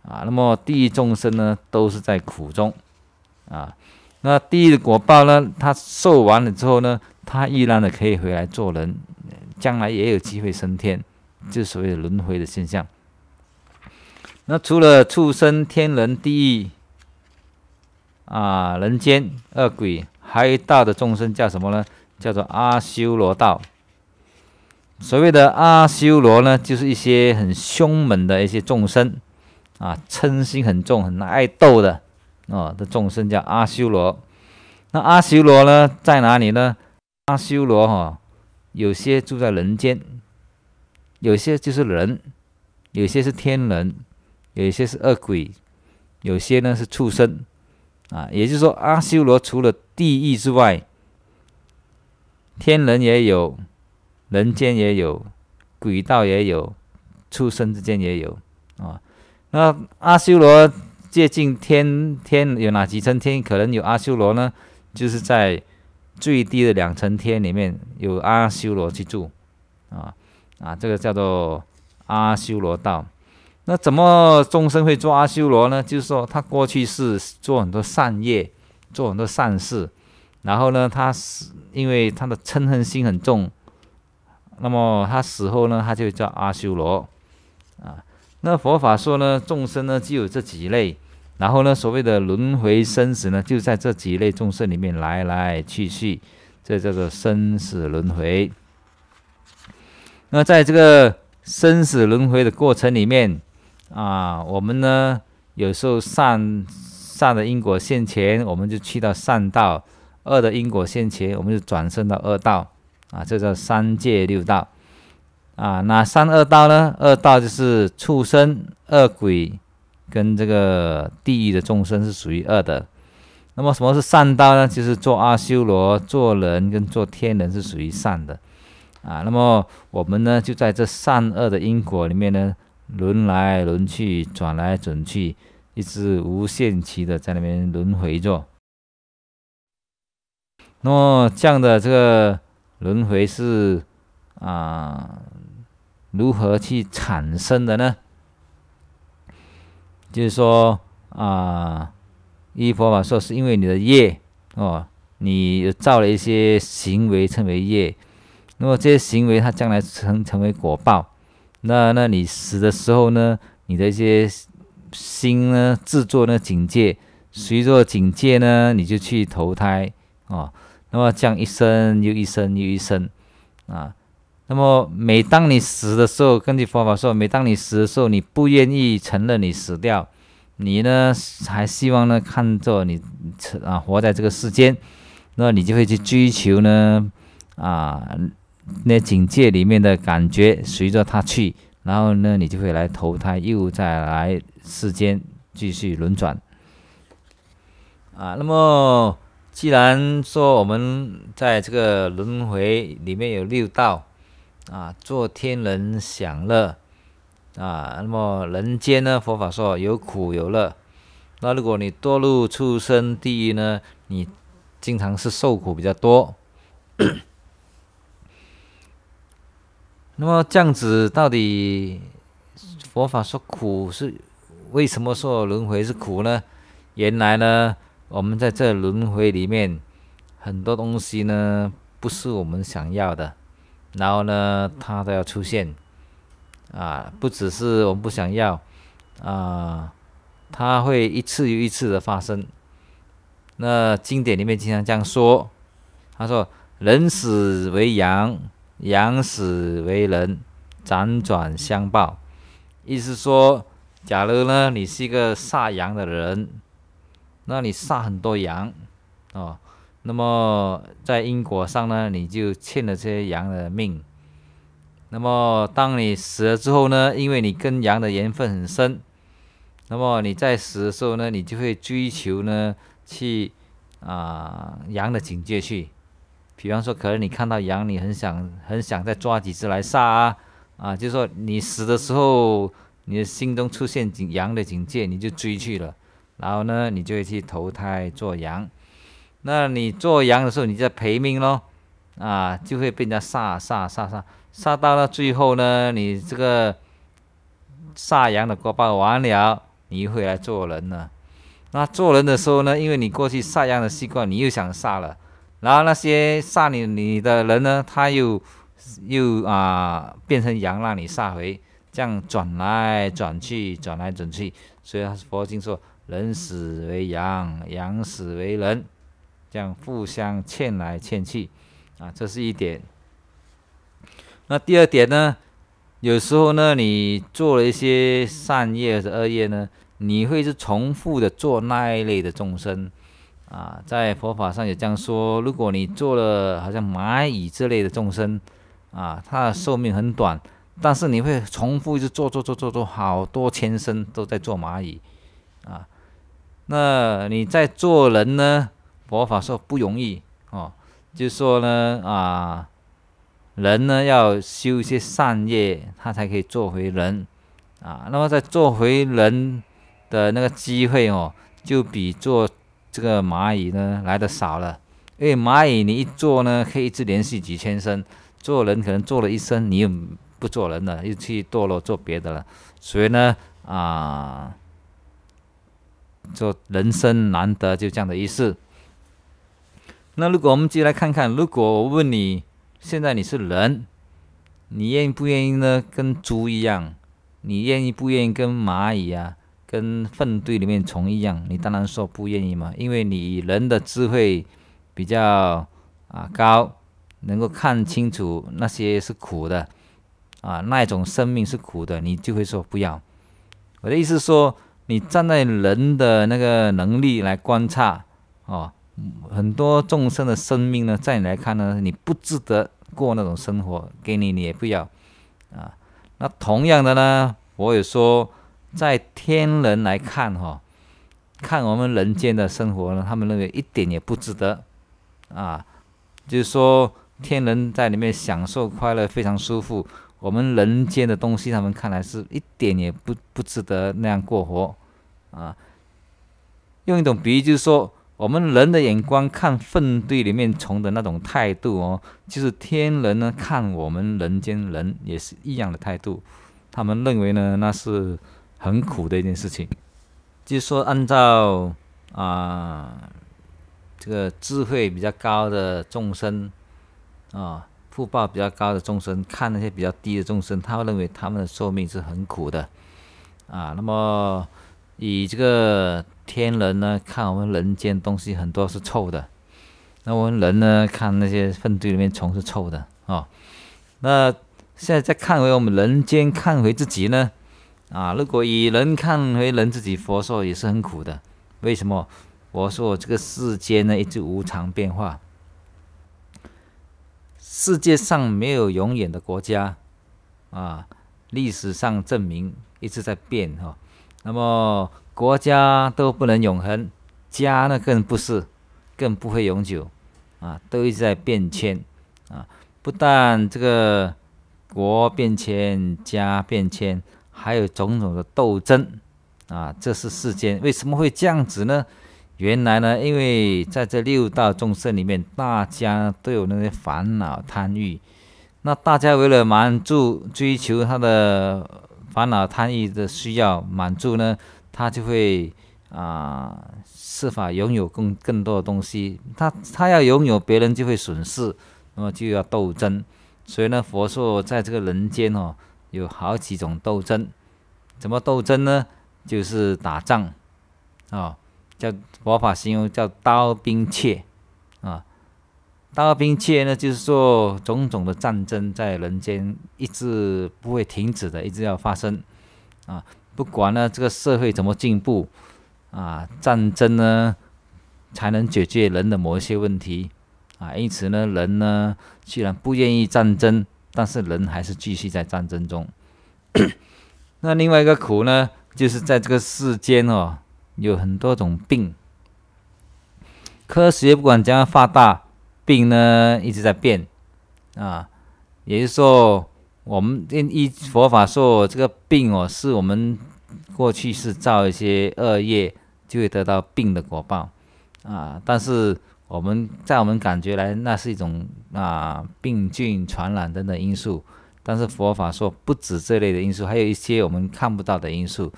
啊。那么地狱众生呢，都是在苦中啊。那地狱果报呢，他受完了之后呢，他依然的可以回来做人，将来也有机会升天，就所谓轮回的现象。那除了畜生、天人、地狱啊、人间、恶鬼，还有大的众生叫什么呢？叫做阿修罗道。所谓的阿修罗呢，就是一些很凶猛的一些众生啊，嗔心很重、很爱斗的啊的众生叫阿修罗。那阿修罗呢，在哪里呢？阿修罗哈，有些住在人间，有些就是人，有些是天人。有一些是恶鬼，有些呢是畜生，啊，也就是说阿修罗除了地狱之外，天人也有，人间也有，鬼道也有，畜生之间也有，啊，那阿修罗接近天天有哪几层天？可能有阿修罗呢，就是在最低的两层天里面有阿修罗去住，啊啊，这个叫做阿修罗道。那怎么众生会做阿修罗呢？就是说他过去是做很多善业，做很多善事，然后呢，他是因为他的嗔恨心很重，那么他死后呢，他就叫阿修罗啊。那佛法说呢，众生呢就有这几类，然后呢，所谓的轮回生死呢，就在这几类众生里面来来去去，这叫做生死轮回。那在这个生死轮回的过程里面。啊，我们呢，有时候善善的因果现前，我们就去到善道；恶的因果现前，我们就转生到恶道。啊，这叫三界六道。啊，那三恶道呢？恶道就是畜生、恶鬼跟这个地狱的众生是属于恶的。那么什么是善道呢？就是做阿修罗、做人跟做天人是属于善的。啊，那么我们呢，就在这善恶的因果里面呢。轮来轮去，转来转去，一直无限期的在那边轮回着。那么这样的这个轮回是啊，如何去产生的呢？就是说啊，依佛法说，是因为你的业哦，你造了一些行为称为业，那么这些行为它将来成成为果报。那那你死的时候呢？你的一些心呢，制作那警戒，随着警戒呢，你就去投胎啊。那么样一生又一生又一生啊。那么每当你死的时候，根据佛法说，每当你死的时候，你不愿意承认你死掉，你呢还希望呢看作你啊活在这个世间，那你就会去追求呢啊。那境界里面的感觉随着他去，然后呢，你就会来投胎，又再来世间继续轮转。啊，那么既然说我们在这个轮回里面有六道，啊，做天人享乐，啊，那么人间呢，佛法说有苦有乐。那如果你堕入畜生地狱呢，你经常是受苦比较多。那么这样子到底佛法说苦是为什么说轮回是苦呢？原来呢，我们在这轮回里面很多东西呢不是我们想要的，然后呢它都要出现啊，不只是我们不想要啊，它会一次又一次的发生。那经典里面经常这样说，他说人死为阳。羊死为人，辗转相报，意思说，假如呢，你是一个杀羊的人，那你杀很多羊，哦，那么在因果上呢，你就欠了这些羊的命。那么当你死了之后呢，因为你跟羊的缘分很深，那么你在死的时候呢，你就会追求呢，去啊羊的警戒去。比方说，可能你看到羊，你很想很想再抓几只来杀啊！啊，就是说你死的时候，你的心中出现警羊的警戒，你就追去了。然后呢，你就会去投胎做羊。那你做羊的时候，你在赔命咯，啊，就会变成杀杀杀杀杀到了最后呢，你这个杀羊的过报完了，你又会来做人了。那做人的时候呢，因为你过去杀羊的习惯，你又想杀了。然后那些杀你你的人呢，他又又啊变成羊让你杀回，这样转来转去，转来转去。所以佛经说，人死为羊，羊死为人，这样互相欠来欠去，啊，这是一点。那第二点呢，有时候呢，你做了一些善业和恶业呢，你会是重复的做那一类的众生。啊，在佛法上也这样说。如果你做了好像蚂蚁这类的众生，啊，它的寿命很短，但是你会重复一直做做做做做好多千生都在做蚂蚁，啊，那你在做人呢？佛法说不容易哦，就说呢啊，人呢要修一些善业，他才可以做回人，啊，那么在做回人的那个机会哦，就比做。这个蚂蚁呢来的少了，因为蚂蚁你一做呢可以一直连续几千生，做人可能做了一生，你又不做人了，又去堕落做别的了，所以呢啊，做人生难得就这样的意思。那如果我们续来看看，如果我问你，现在你是人，你愿意不愿意呢？跟猪一样，你愿意不愿意跟蚂蚁啊？跟粪堆里面虫一样，你当然说不愿意嘛，因为你人的智慧比较啊高，能够看清楚那些是苦的啊，那一种生命是苦的，你就会说不要。我的意思说，你站在人的那个能力来观察哦，很多众生的生命呢，在你来看呢，你不值得过那种生活，给你你也不要啊。那同样的呢，我也说。在天人来看哈，看我们人间的生活呢，他们认为一点也不值得，啊，就是说天人在里面享受快乐非常舒服，我们人间的东西他们看来是一点也不不值得那样过活，啊，用一种比喻就是说，我们人的眼光看粪堆里面虫的那种态度哦，就是天人呢看我们人间人也是一样的态度，他们认为呢那是。很苦的一件事情，就是说，按照啊，这个智慧比较高的众生，啊，福报比较高的众生，看那些比较低的众生，他会认为他们的寿命是很苦的，啊，那么以这个天人呢，看我们人间东西很多是臭的，那我们人呢，看那些粪堆里面虫是臭的，啊，那现在再看回我们人间，看回自己呢。啊，如果以人看为人自己，佛说也是很苦的。为什么？我说这个世间呢，一直无常变化。世界上没有永远的国家啊，历史上证明一直在变哈。那么国家都不能永恒，家呢更不是，更不会永久啊，都一直在变迁啊。不但这个国变迁，家变迁。还有种种的斗争啊，这是世间为什么会这样子呢？原来呢，因为在这六道众生里面，大家都有那些烦恼贪欲，那大家为了满足追求他的烦恼贪欲的需要满足呢，他就会啊，设法拥有更更多的东西。他他要拥有，别人就会损失，那么就要斗争。所以呢，佛说在这个人间哦。有好几种斗争，怎么斗争呢？就是打仗，啊，叫佛法形容叫刀兵切啊，刀兵切呢，就是说种种的战争在人间一直不会停止的，一直要发生，啊，不管呢这个社会怎么进步，啊，战争呢才能解决人的某一些问题，啊，因此呢人呢既然不愿意战争。但是人还是继续在战争中，那另外一个苦呢，就是在这个世间哦，有很多种病。科学不管怎样发达，病呢一直在变啊。也就是说，我们用一佛法说，这个病哦，是我们过去是造一些恶业，就会得到病的果报啊。但是。我们在我们感觉来，那是一种啊病菌传染等等因素。但是佛法说不止这类的因素，还有一些我们看不到的因素。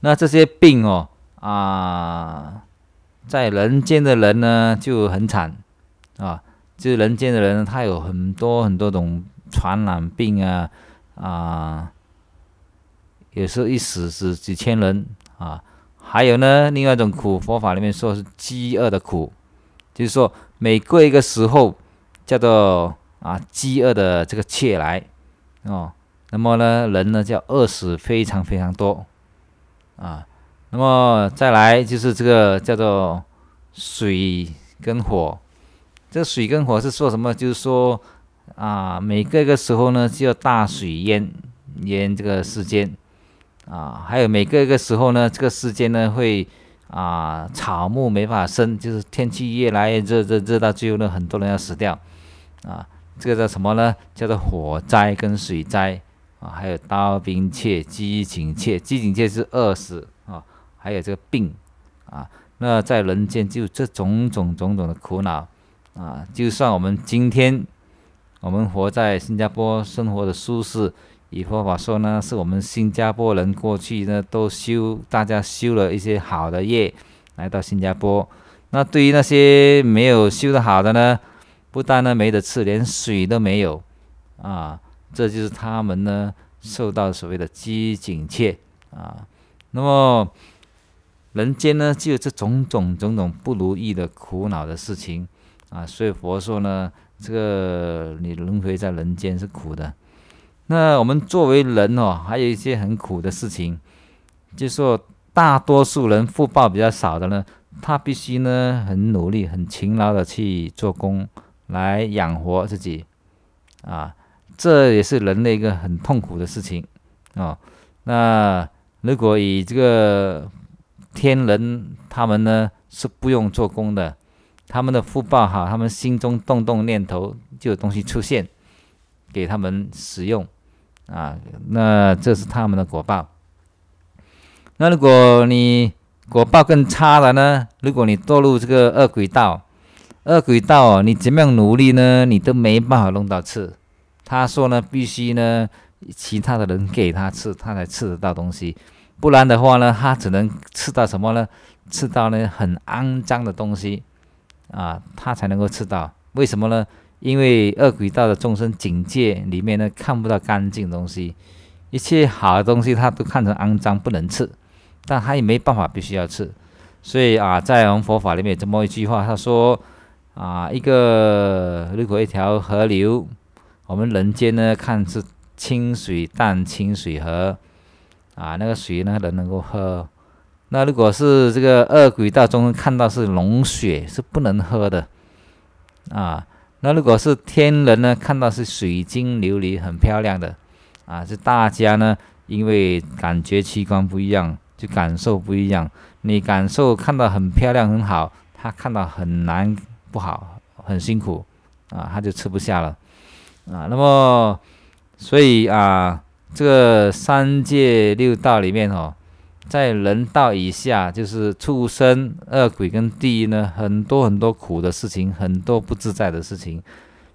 那这些病哦啊，在人间的人呢就很惨啊，就是人间的人他有很多很多种传染病啊啊，有时候一死死几千人啊。还有呢，另外一种苦，佛法里面说是饥饿的苦。就是说，每过一个时候叫做啊，饥饿的这个切来哦，那么呢，人呢叫饿死非常非常多啊。那么再来就是这个叫做水跟火，这水跟火是说什么？就是说啊，每个一个时候呢就要大水淹淹这个世间啊，还有每个一个时候呢，这个世间呢会。啊，草木没法生，就是天气越来越热，热热到最后呢，很多人要死掉，啊，这个叫什么呢？叫做火灾跟水灾啊，还有刀兵切、饥馑切，饥馑切是饿死啊，还有这个病啊，那在人间就这种种种种的苦恼啊，就算我们今天我们活在新加坡，生活的舒适。以佛法说呢，是我们新加坡人过去呢都修，大家修了一些好的业，来到新加坡。那对于那些没有修的好的呢，不但呢没得吃，连水都没有啊！这就是他们呢受到所谓的饥警切啊。那么人间呢就有这种种种种不如意的苦恼的事情啊，所以佛说呢，这个你轮回在人间是苦的。那我们作为人哦，还有一些很苦的事情，就说大多数人福报比较少的呢，他必须呢很努力、很勤劳的去做工来养活自己，啊，这也是人类一个很痛苦的事情，哦，那如果以这个天人他们呢是不用做工的，他们的福报哈，他们心中动动念头就有东西出现，给他们使用。啊，那这是他们的果报。那如果你果报更差了呢？如果你堕入这个恶轨道，恶轨道你怎么样努力呢？你都没办法弄到吃。他说呢，必须呢其他的人给他吃，他才吃得到东西。不然的话呢，他只能吃到什么呢？吃到呢很肮脏的东西啊，他才能够吃到。为什么呢？因为恶鬼道的众生警戒里面呢，看不到干净东西，一切好的东西他都看成肮脏不能吃，但他也没办法，必须要吃。所以啊，在我们佛法里面有这么一句话，他说啊，一个如果一条河流，我们人间呢看是清水淡清水河，啊那个水呢人能够喝，那如果是这个恶鬼道中看到是脓血是不能喝的，啊。那如果是天人呢？看到是水晶琉璃，很漂亮的啊！是大家呢，因为感觉器官不一样，就感受不一样。你感受看到很漂亮很好，他看到很难不好，很辛苦啊，他就吃不下了啊。那么，所以啊，这个三界六道里面哦。在人道以下，就是畜生、恶鬼跟地狱呢，很多很多苦的事情，很多不自在的事情。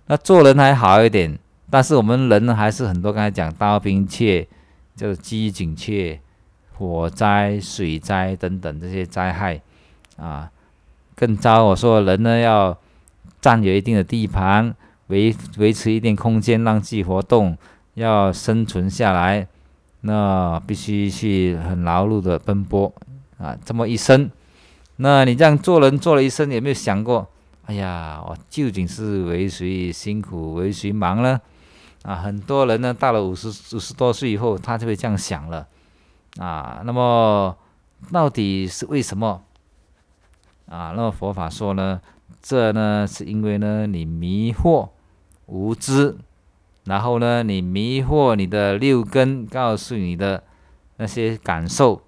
那做人还好一点，但是我们人呢，还是很多。刚才讲刀兵切，就是鸡警切，火灾、水灾等等这些灾害啊，更糟。我说人呢要占有一定的地盘，维维持一定空间，让自己活动，要生存下来。那必须去很劳碌的奔波啊，这么一生，那你这样做人做了一生，有没有想过？哎呀，我究竟是为谁辛苦为谁忙呢？啊，很多人呢，到了五十五十多岁以后，他就会这样想了啊。那么到底是为什么？啊，那么佛法说呢，这呢是因为呢你迷惑无知。然后呢，你迷惑你的六根，告诉你的那些感受，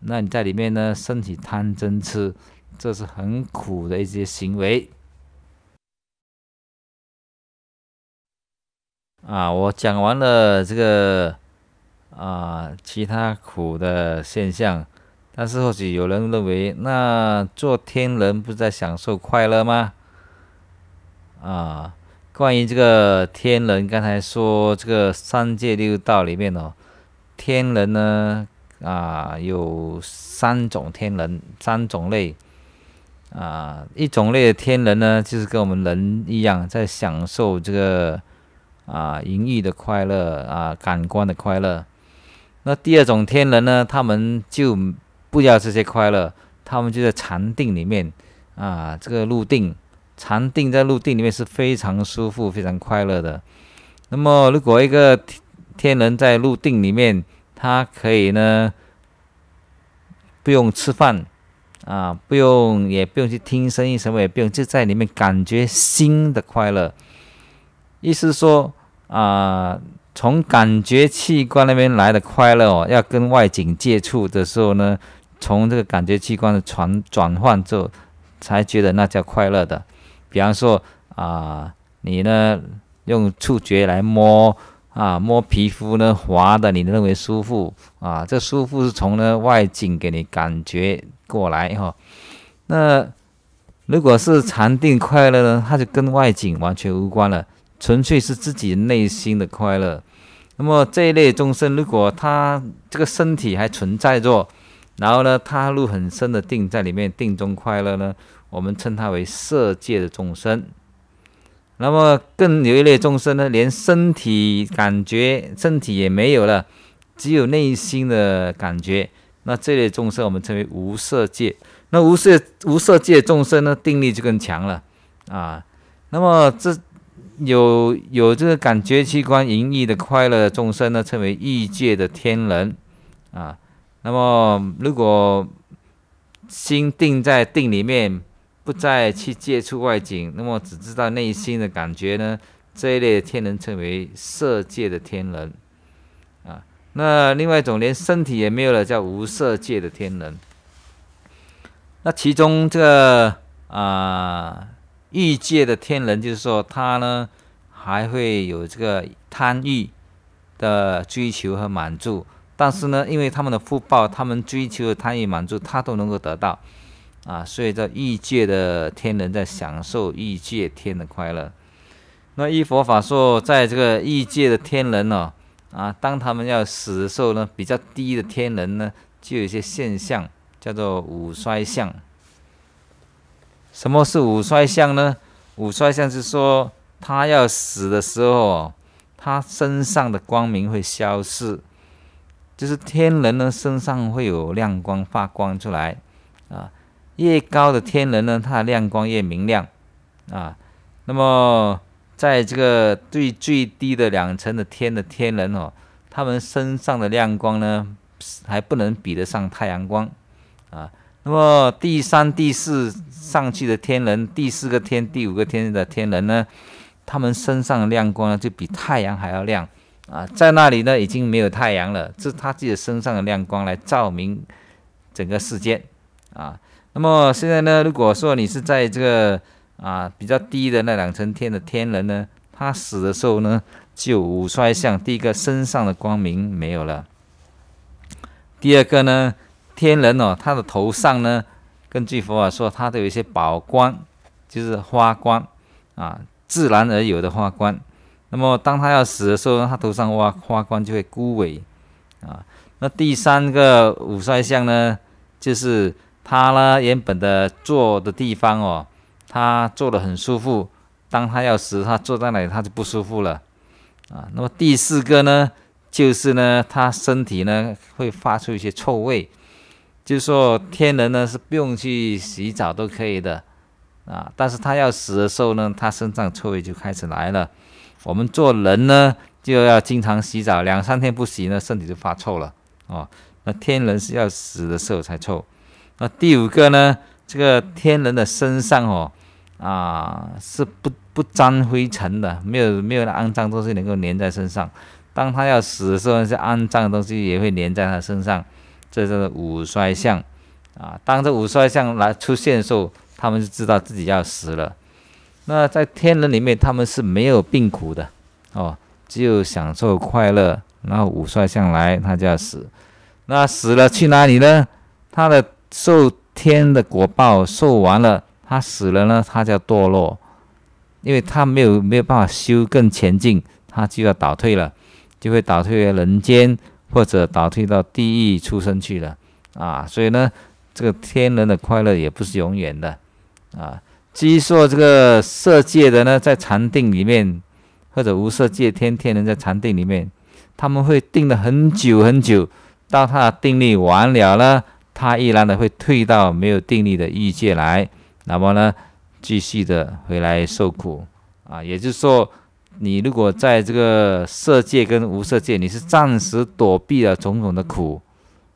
那你在里面呢升起贪嗔痴，这是很苦的一些行为。啊，我讲完了这个啊，其他苦的现象。但是或许有人认为，那做天人不在享受快乐吗？啊。关于这个天人，刚才说这个三界六道里面哦，天人呢啊有三种天人三种类啊，一种类的天人呢，就是跟我们人一样，在享受这个啊淫欲的快乐啊感官的快乐。那第二种天人呢，他们就不要这些快乐，他们就在禅定里面啊这个入定。禅定在入定里面是非常舒服、非常快乐的。那么，如果一个天人在入定里面，他可以呢，不用吃饭啊，不用也不用去听声音，什么也不用，就在里面感觉心的快乐。意思说啊，从感觉器官那边来的快乐哦，要跟外景接触的时候呢，从这个感觉器官的传转换之后，才觉得那叫快乐的。比方说啊，你呢用触觉来摸啊，摸皮肤呢滑的，你认为舒服啊？这舒服是从呢外景给你感觉过来哈。那如果是禅定快乐呢，它就跟外景完全无关了，纯粹是自己内心的快乐。那么这一类众生，如果他这个身体还存在着，然后呢他入很深的定在里面，定中快乐呢？我们称它为色界的众生。那么，更有一类众生呢，连身体感觉、身体也没有了，只有内心的感觉。那这类众生，我们称为无色界。那无色无色界众生呢，定力就更强了啊。那么，这有有这个感觉器官、淫逸的快乐众生呢，称为欲界的天人啊。那么，如果心定在定里面。不再去接触外景，那么只知道内心的感觉呢？这一类天人称为色界的天人啊。那另外一种连身体也没有了，叫无色界的天人。那其中这个啊欲界的天人，就是说他呢还会有这个贪欲的追求和满足，但是呢，因为他们的福报，他们追求的贪欲满足，他都能够得到。啊，所以叫异界的天人在享受异界天的快乐。那依佛法说，在这个异界的天人呢，啊，当他们要死的时候呢，比较低的天人呢，就有一些现象叫做五衰相。什么是五衰相呢？五衰相是说他要死的时候，他身上的光明会消失，就是天人呢身上会有亮光发光出来。越高的天人呢，它的亮光越明亮，啊，那么在这个最最低的两层的天的天人哦，他们身上的亮光呢，还不能比得上太阳光，啊，那么第三、第四上去的天人，第四个天、第五个天的天人呢，他们身上的亮光呢，就比太阳还要亮，啊，在那里呢已经没有太阳了，这是他自己的身上的亮光来照明整个世界，啊。那么现在呢？如果说你是在这个啊比较低的那两层天的天人呢，他死的时候呢，就五衰相。第一个，身上的光明没有了；第二个呢，天人哦，他的头上呢，根据佛法说，他都有一些宝光，就是花光啊，自然而有的花光。那么当他要死的时候，他头上花花光就会枯萎啊。那第三个五衰相呢，就是。他呢，原本的坐的地方哦，他坐得很舒服。当他要死，他坐在那里，他就不舒服了啊。那么第四个呢，就是呢，他身体呢会发出一些臭味，就说天人呢是不用去洗澡都可以的啊。但是他要死的时候呢，他身上臭味就开始来了。我们做人呢就要经常洗澡，两三天不洗呢，身体就发臭了哦。那天人是要死的时候才臭。那第五个呢？这个天人的身上哦，啊，是不不沾灰尘的，没有没有那肮脏东西能够粘在身上。当他要死的时候，那些肮脏的东西也会粘在他身上。这就是五衰相啊！当这五衰相来出现的时候，他们就知道自己要死了。那在天人里面，他们是没有病苦的哦，只有享受快乐。然后五衰相来，他就要死。那死了去哪里呢？他的。受天的果报受完了，他死了呢，他叫堕落，因为他没有没有办法修更前进，他就要倒退了，就会倒退为人间或者倒退到地狱出生去了啊。所以呢，这个天人的快乐也不是永远的啊。至于说这个色界的呢，在禅定里面或者无色界天天人在禅定里面，他们会定了很久很久，到他的定力完了呢。他依然的会退到没有定力的欲界来，那么呢，继续的回来受苦啊。也就是说，你如果在这个色界跟无色界，你是暂时躲避了种种的苦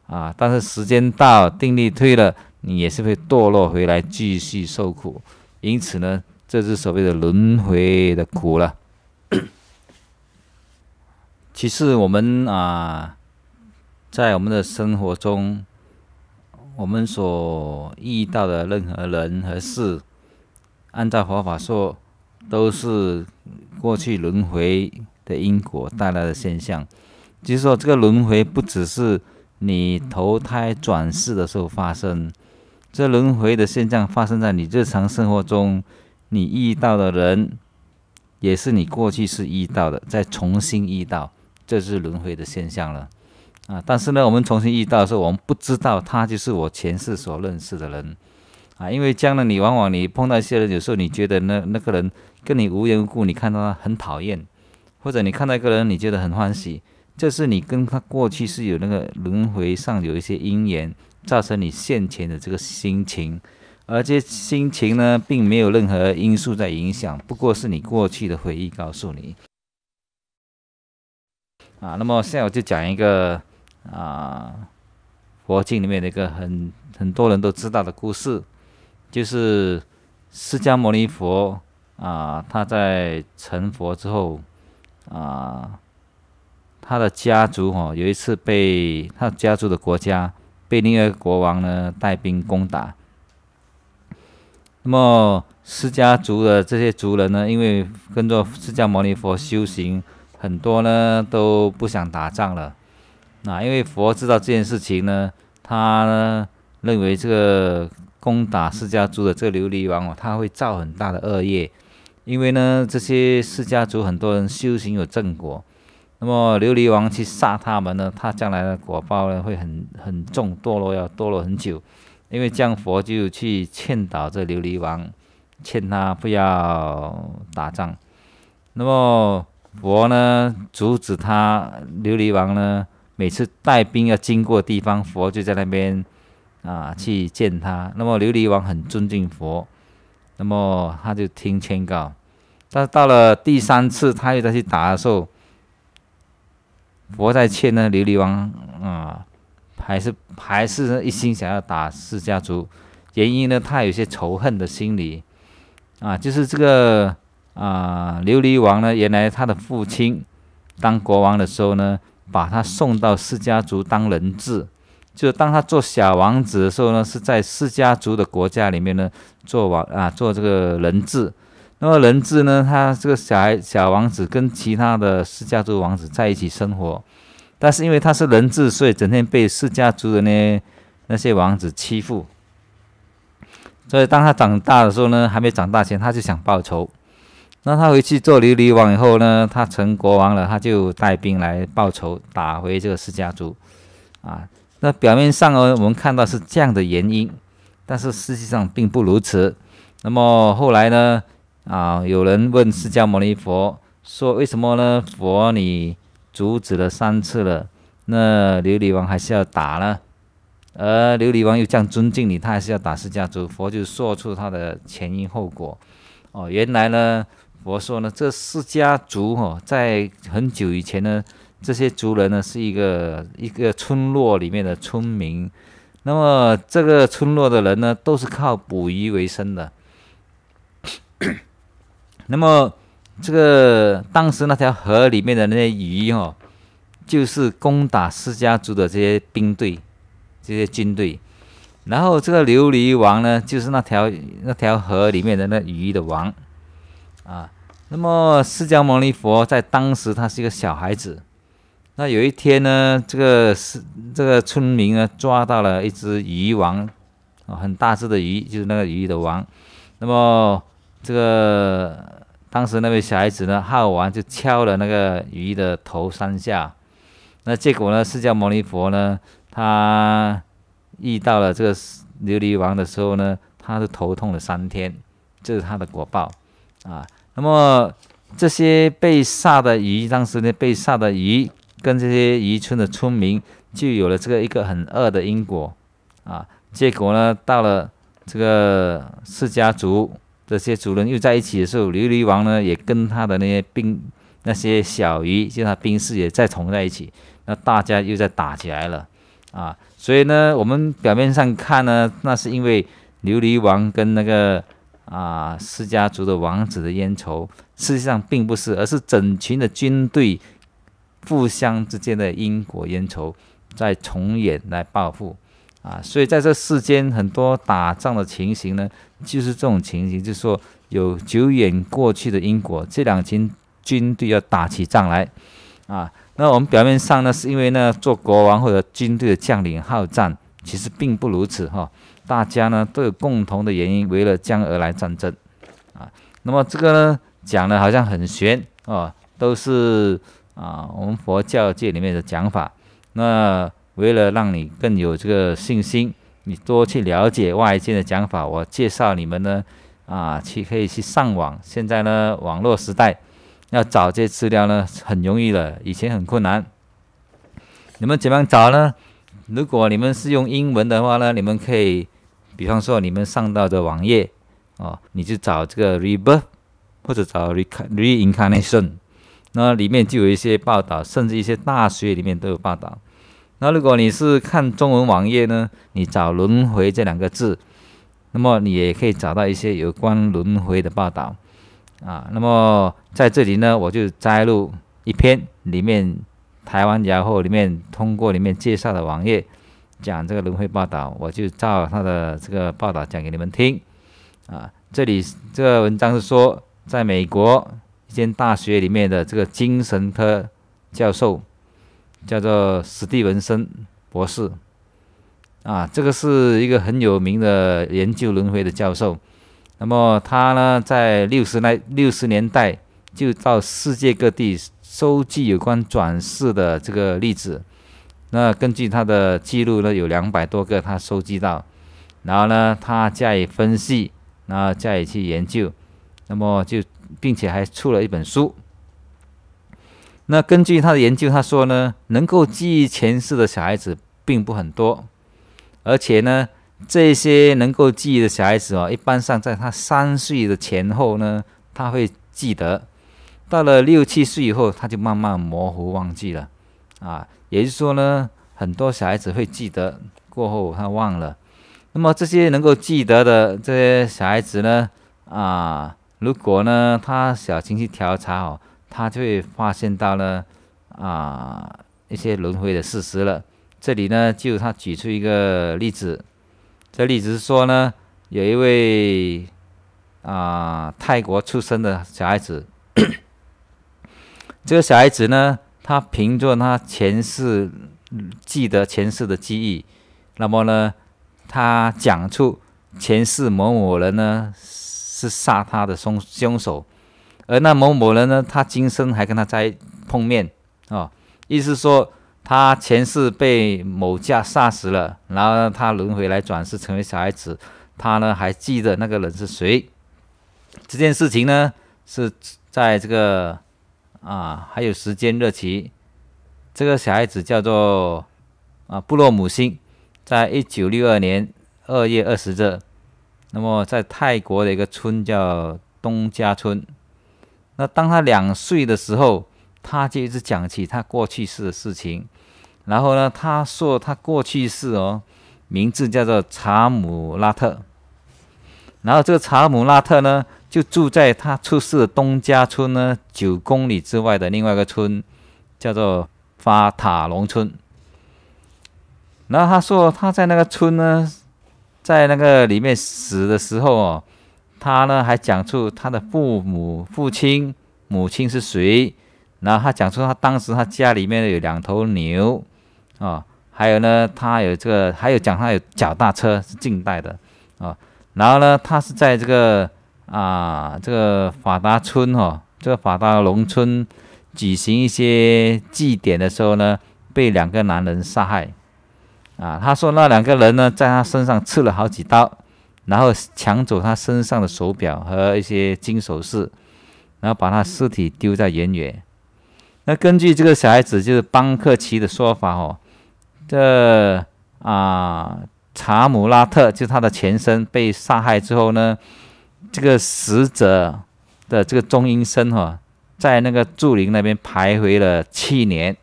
啊，但是时间到，定力退了，你也是会堕落回来继续受苦。因此呢，这是所谓的轮回的苦了。其实我们啊，在我们的生活中。我们所遇到的任何人和事，按照佛法说，都是过去轮回的因果带来的现象。就是说，这个轮回不只是你投胎转世的时候发生，这轮回的现象发生在你日常生活中，你遇到的人，也是你过去是遇到的，再重新遇到，这是轮回的现象了。啊，但是呢，我们重新遇到的时候，我们不知道他就是我前世所认识的人，啊，因为将来你往往你碰到一些人，有时候你觉得那那个人跟你无缘无故，你看到他很讨厌，或者你看到一个人，你觉得很欢喜，这是你跟他过去是有那个轮回上有一些因缘，造成你现前的这个心情，而这心情呢，并没有任何因素在影响，不过是你过去的回忆告诉你。啊，那么现在我就讲一个。啊，佛经里面的一个很很多人都知道的故事，就是释迦牟尼佛啊，他在成佛之后啊，他的家族哦，有一次被他家族的国家被另外一个国王呢带兵攻打。那么释迦族的这些族人呢，因为跟着释迦牟尼佛修行，很多呢都不想打仗了。那因为佛知道这件事情呢，他呢认为这个攻打释迦族的这个琉璃王哦，他会造很大的恶业，因为呢这些释迦族很多人修行有正果，那么琉璃王去杀他们呢，他将来的果报呢会很很重，堕落要堕落很久，因为这样佛就去劝导这琉璃王，劝他不要打仗，那么佛呢阻止他，琉璃王呢。每次带兵要经过地方，佛就在那边啊去见他。那么琉璃王很尊敬佛，那么他就听劝告。但是到了第三次，他又再去打的时候，佛在劝呢。琉璃王啊，还是还是一心想要打释迦族，原因呢，他有些仇恨的心理啊。就是这个啊，琉璃王呢，原来他的父亲当国王的时候呢。把他送到释家族当人质，就是当他做小王子的时候呢，是在释家族的国家里面呢做王啊做这个人质。那么人质呢，他这个小孩小王子跟其他的释家族王子在一起生活，但是因为他是人质，所以整天被释家族的那些王子欺负。所以当他长大的时候呢，还没长大前，他就想报仇。那他回去做琉璃王以后呢，他成国王了，他就带兵来报仇，打回这个释迦族，啊，那表面上呢，我们看到是这样的原因，但是实际上并不如此。那么后来呢，啊，有人问释迦牟尼佛说：“为什么呢？佛你阻止了三次了，那琉璃王还是要打呢？而琉璃王又这样尊敬你，他还是要打释迦族。”佛就说出他的前因后果。哦，原来呢。我说呢，这释迦族哈，在很久以前呢，这些族人呢是一个一个村落里面的村民。那么这个村落的人呢，都是靠捕鱼为生的。那么这个当时那条河里面的那些鱼哈，就是攻打释迦族的这些兵队、这些军队。然后这个琉璃王呢，就是那条那条河里面的那鱼的王。啊，那么释迦牟尼佛在当时他是一个小孩子，那有一天呢，这个是这个村民呢抓到了一只鱼王，很大只的鱼，就是那个鱼的王。那么这个当时那位小孩子呢好玩，就敲了那个鱼的头三下。那结果呢，释迦牟尼佛呢他遇到了这个琉璃王的时候呢，他是头痛了三天，这是他的果报。啊，那么这些被杀的鱼，当时呢被杀的鱼跟这些渔村的村民就有了这个一个很恶的因果啊。结果呢，到了这个四家族这些主人又在一起的时候，琉璃王呢也跟他的那些兵那些小鱼，就他兵士也在同在一起，那大家又在打起来了啊。所以呢，我们表面上看呢，那是因为琉璃王跟那个。啊，释家族的王子的冤仇，事实上并不是，而是整群的军队互相之间的因果冤仇在重演来报复啊！所以在这世间很多打仗的情形呢，就是这种情形，就是说有久远过去的因果，这两群军队要打起仗来啊。那我们表面上呢，是因为呢做国王或者军队的将领好战，其实并不如此哈。大家呢都有共同的原因，为了将而来战争，啊，那么这个呢讲的好像很玄哦，都是啊我们佛教界里面的讲法。那为了让你更有这个信心，你多去了解外界的讲法。我介绍你们呢啊去可以去上网，现在呢网络时代要找这些资料呢很容易了，以前很困难。你们怎么找呢？如果你们是用英文的话呢，你们可以。比方说，你们上到的网页，哦，你就找这个 “rebirth” 或者找 “reincarnation”，那里面就有一些报道，甚至一些大学里面都有报道。那如果你是看中文网页呢，你找“轮回”这两个字，那么你也可以找到一些有关轮回的报道。啊，那么在这里呢，我就摘录一篇里面台湾然后里面通过里面介绍的网页。讲这个轮回报道，我就照他的这个报道讲给你们听，啊，这里这个文章是说，在美国一间大学里面的这个精神科教授叫做史蒂文森博士，啊，这个是一个很有名的研究轮回的教授，那么他呢，在六十来六十年代就到世界各地收集有关转世的这个例子。那根据他的记录呢，有两百多个他收集到，然后呢，他加以分析，然后加以去研究，那么就并且还出了一本书。那根据他的研究，他说呢，能够记忆前世的小孩子并不很多，而且呢，这些能够记忆的小孩子啊，一般上在他三岁的前后呢，他会记得，到了六七岁以后，他就慢慢模糊忘记了。啊，也就是说呢，很多小孩子会记得过后他忘了，那么这些能够记得的这些小孩子呢，啊，如果呢他小心去调查哦，他就会发现到了啊一些轮回的事实了。这里呢就他举出一个例子，这例子是说呢，有一位啊泰国出生的小孩子，这个小孩子呢。他凭着他前世记得前世的记忆，那么呢，他讲出前世某某人呢是杀他的凶凶手，而那某某人呢，他今生还跟他在碰面哦，意思说他前世被某家杀死了，然后他轮回来转世成为小孩子，他呢还记得那个人是谁，这件事情呢是在这个。啊，还有时间热期，这个小孩子叫做啊布洛姆星，在一九六二年二月二十日，那么在泰国的一个村叫东家村。那当他两岁的时候，他就一直讲起他过去式的事情。然后呢，他说他过去式哦，名字叫做查姆拉特。然后这个查姆拉特呢？就住在他出事的东家村呢，九公里之外的另外一个村，叫做发塔龙村。然后他说他在那个村呢，在那个里面死的时候哦，他呢还讲出他的父母、父亲、母亲是谁。然后他讲出他当时他家里面有两头牛啊，还有呢，他有这个，还有讲他有脚踏车是近代的啊。然后呢，他是在这个。啊，这个法达村哈，这个法达农村举行一些祭典的时候呢，被两个男人杀害。啊，他说那两个人呢，在他身上刺了好几刀，然后抢走他身上的手表和一些金首饰，然后把他尸体丢在原野。那根据这个小孩子就是邦克奇的说法哦，这啊查姆拉特就是他的前身被杀害之后呢。这个死者，的这个中阴身哈，在那个树林那边徘徊了七年，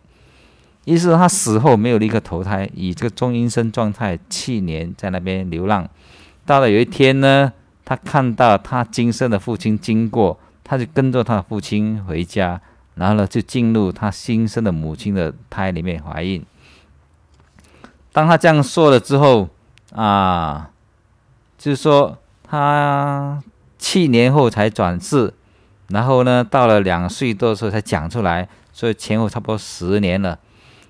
意思他死后没有立刻投胎，以这个中阴身状态七年在那边流浪。到了有一天呢，他看到他今生的父亲经过，他就跟着他的父亲回家，然后呢就进入他新生的母亲的胎里面怀孕。当他这样说了之后，啊，就是说他。七年后才转世，然后呢，到了两岁多的时候才讲出来，所以前后差不多十年了。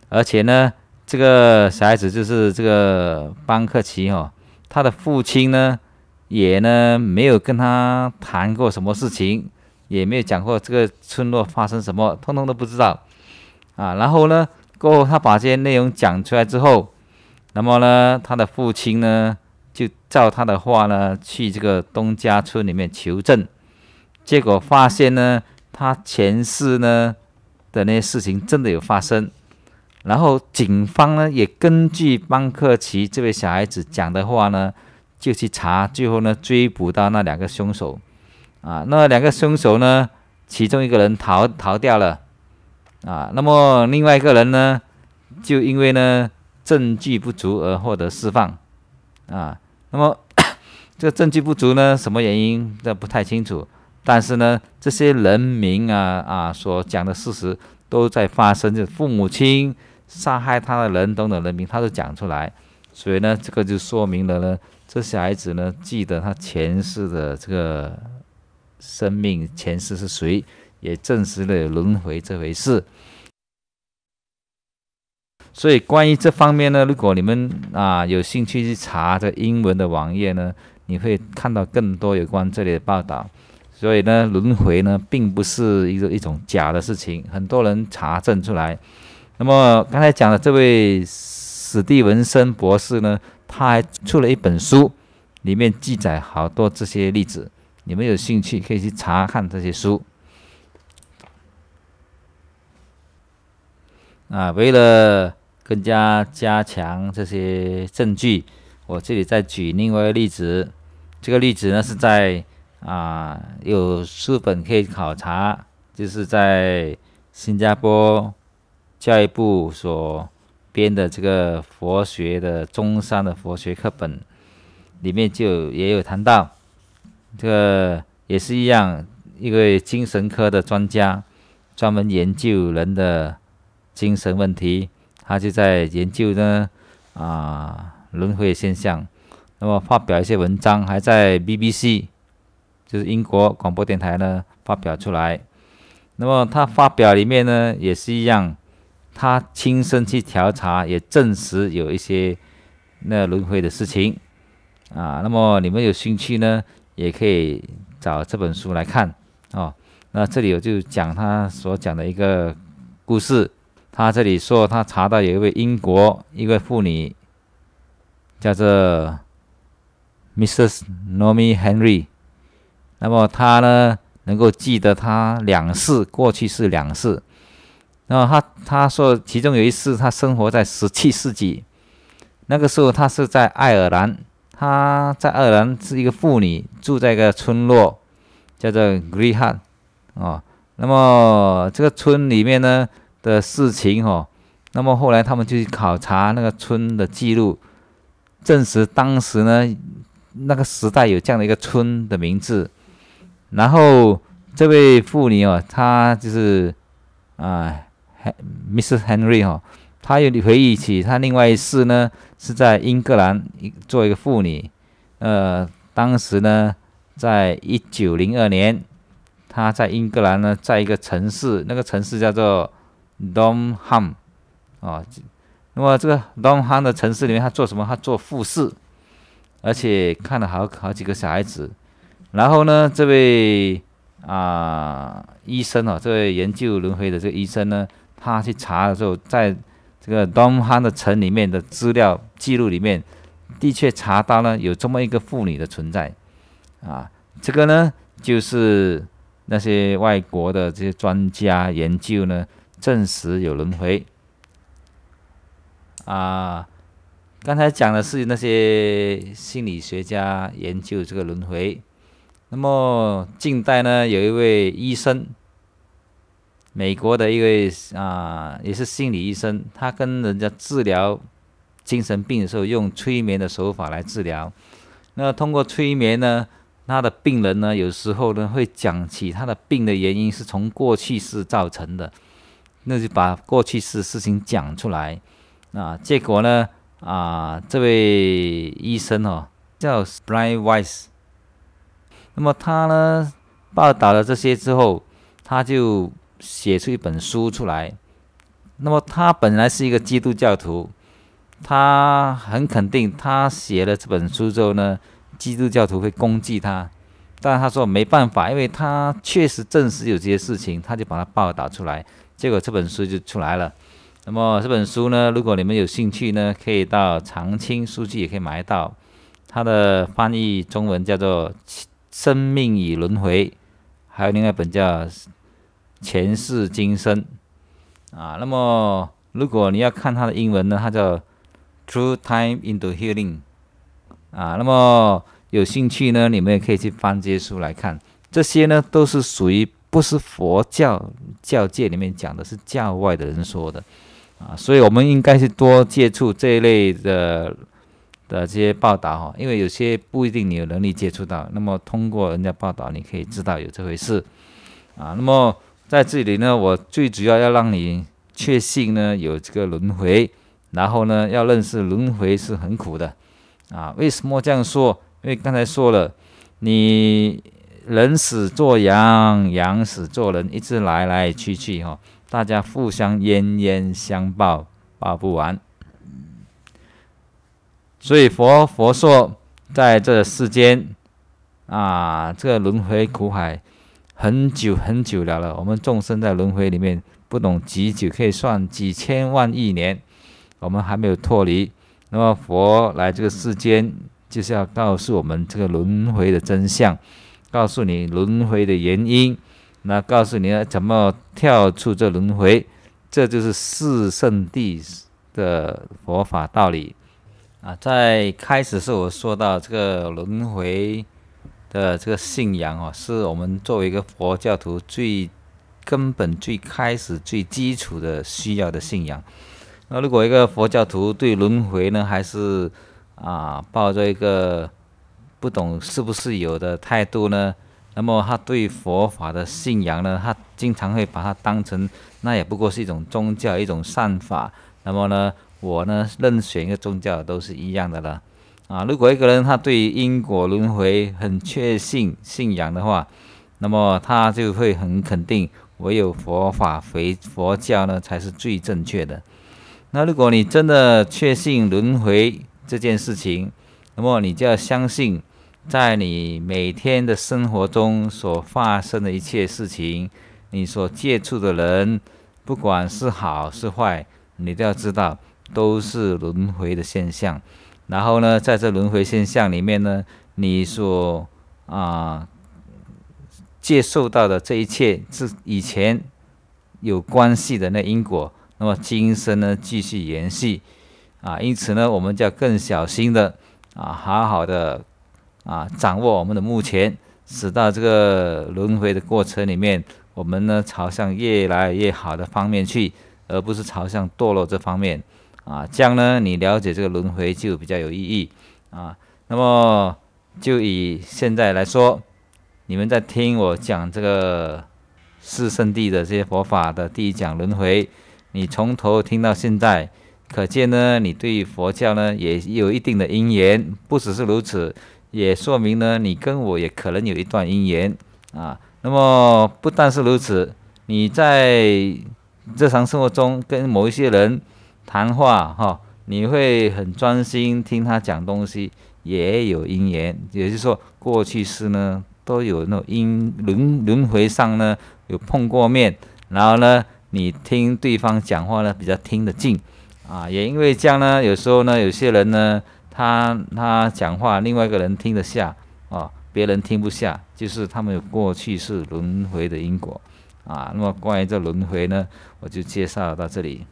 而且呢，这个小孩子就是这个班克奇哦，他的父亲呢，也呢没有跟他谈过什么事情，也没有讲过这个村落发生什么，通通都不知道。啊，然后呢，过后他把这些内容讲出来之后，那么呢，他的父亲呢？就照他的话呢，去这个东家村里面求证，结果发现呢，他前世呢的那些事情真的有发生。然后警方呢也根据班克奇这位小孩子讲的话呢，就去查，最后呢追捕到那两个凶手，啊，那两个凶手呢，其中一个人逃逃掉了，啊，那么另外一个人呢，就因为呢证据不足而获得释放，啊。那么 这个证据不足呢？什么原因这不太清楚。但是呢，这些人名啊啊所讲的事实都在发生，就父母亲杀害他的人等等人名，他都讲出来。所以呢，这个就说明了呢，这小孩子呢记得他前世的这个生命，前世是谁，也证实了轮回这回事。所以关于这方面呢，如果你们啊有兴趣去查这英文的网页呢，你会看到更多有关这里的报道。所以呢，轮回呢并不是一个一种假的事情，很多人查证出来。那么刚才讲的这位史蒂文森博士呢，他还出了一本书，里面记载好多这些例子。你们有兴趣可以去查看这些书。啊，为了。更加加强这些证据。我这里再举另外一个例子，这个例子呢是在啊有书本可以考察，就是在新加坡教育部所编的这个佛学的中山的佛学课本里面就也有谈到。这个也是一样，一位精神科的专家，专门研究人的精神问题。他就在研究呢，啊，轮回的现象，那么发表一些文章，还在 BBC，就是英国广播电台呢发表出来。那么他发表里面呢也是一样，他亲身去调查，也证实有一些那轮回的事情啊。那么你们有兴趣呢，也可以找这本书来看哦。那这里我就讲他所讲的一个故事。他这里说，他查到有一位英国一个妇女，叫做 Mrs. n o m i Henry。那么他呢，能够记得她两世，过去是两世。那么他他说，其中有一次他生活在十七世纪，那个时候他是在爱尔兰，他在爱尔兰是一个妇女，住在一个村落，叫做 Greenhand。哦，那么这个村里面呢？的事情哦，那么后来他们就去考察那个村的记录，证实当时呢，那个时代有这样的一个村的名字。然后这位妇女哦，她就是啊 m r s Henry 哦，她又回忆起她另外一世呢，是在英格兰做一个妇女。呃，当时呢，在一九零二年，她在英格兰呢，在一个城市，那个城市叫做。d o n h a m 啊，那么这个 d o n h a m 的城市里面，他做什么？他做复士，而且看了好好几个小孩子。然后呢，这位啊医生哦，这位研究轮回的这个医生呢，他去查的时候，在这个 d o n h a m 的城里面的资料记录里面，的确查到了有这么一个妇女的存在啊。这个呢，就是那些外国的这些专家研究呢。证实有轮回啊！刚才讲的是那些心理学家研究这个轮回。那么近代呢，有一位医生，美国的一位啊，也是心理医生，他跟人家治疗精神病的时候，用催眠的手法来治疗。那通过催眠呢，他的病人呢，有时候呢会讲起他的病的原因是从过去式造成的。那就把过去事事情讲出来，啊，结果呢，啊，这位医生哦，叫 s p r i n e Wise，那么他呢报道了这些之后，他就写出一本书出来。那么他本来是一个基督教徒，他很肯定，他写了这本书之后呢，基督教徒会攻击他，但他说没办法，因为他确实证实有这些事情，他就把它报道出来。结果这本书就出来了。那么这本书呢，如果你们有兴趣呢，可以到常青书记也可以买到。它的翻译中文叫做《生命与轮回》，还有另外一本叫《前世今生》啊。那么如果你要看它的英文呢，它叫《t r u e Time into Healing》啊。那么有兴趣呢，你们也可以去翻这些书来看。这些呢，都是属于。不是佛教教界里面讲的，是教外的人说的，啊，所以我们应该是多接触这一类的的这些报道哈，因为有些不一定你有能力接触到，那么通过人家报道，你可以知道有这回事，啊，那么在这里呢，我最主要要让你确信呢有这个轮回，然后呢要认识轮回是很苦的，啊，为什么这样说？因为刚才说了，你。人死做羊，羊死做人，一直来来去去哈，大家互相冤冤相报，报不完。所以佛佛说，在这世间啊，这个轮回苦海，很久很久了了。我们众生在轮回里面，不懂几久，可以算几千万亿年，我们还没有脱离。那么佛来这个世间，就是要告诉我们这个轮回的真相。告诉你轮回的原因，那告诉你怎么跳出这轮回，这就是四圣地的佛法道理啊。在开始是我说到这个轮回的这个信仰哦，是我们作为一个佛教徒最根本、最开始、最基础的需要的信仰。那如果一个佛教徒对轮回呢，还是啊抱着一个。不懂是不是有的态度呢？那么他对佛法的信仰呢？他经常会把它当成那也不过是一种宗教一种善法。那么呢，我呢任选一个宗教都是一样的了。啊，如果一个人他对因果轮回很确信信仰的话，那么他就会很肯定，唯有佛法佛佛教呢才是最正确的。那如果你真的确信轮回这件事情，那么你就要相信。在你每天的生活中所发生的一切事情，你所接触的人，不管是好是坏，你都要知道，都是轮回的现象。然后呢，在这轮回现象里面呢，你所啊接受到的这一切是以前有关系的那因果，那么今生呢继续延续。啊，因此呢，我们就要更小心的啊，好好的。啊，掌握我们的目前，使到这个轮回的过程里面，我们呢朝向越来越好的方面去，而不是朝向堕落这方面。啊，这样呢，你了解这个轮回就比较有意义。啊，那么就以现在来说，你们在听我讲这个四圣地的这些佛法的第一讲轮回，你从头听到现在，可见呢，你对佛教呢也有一定的因缘。不只是如此。也说明呢，你跟我也可能有一段姻缘啊。那么不但是如此，你在日常生活中跟某一些人谈话哈，你会很专心听他讲东西，也有姻缘。也就是说，过去式呢都有那种因轮轮回上呢有碰过面，然后呢你听对方讲话呢比较听得进啊。也因为这样呢，有时候呢有些人呢。他他讲话，另外一个人听得下啊，别人听不下，就是他们有过去是轮回的因果啊。那么关于这轮回呢，我就介绍到这里。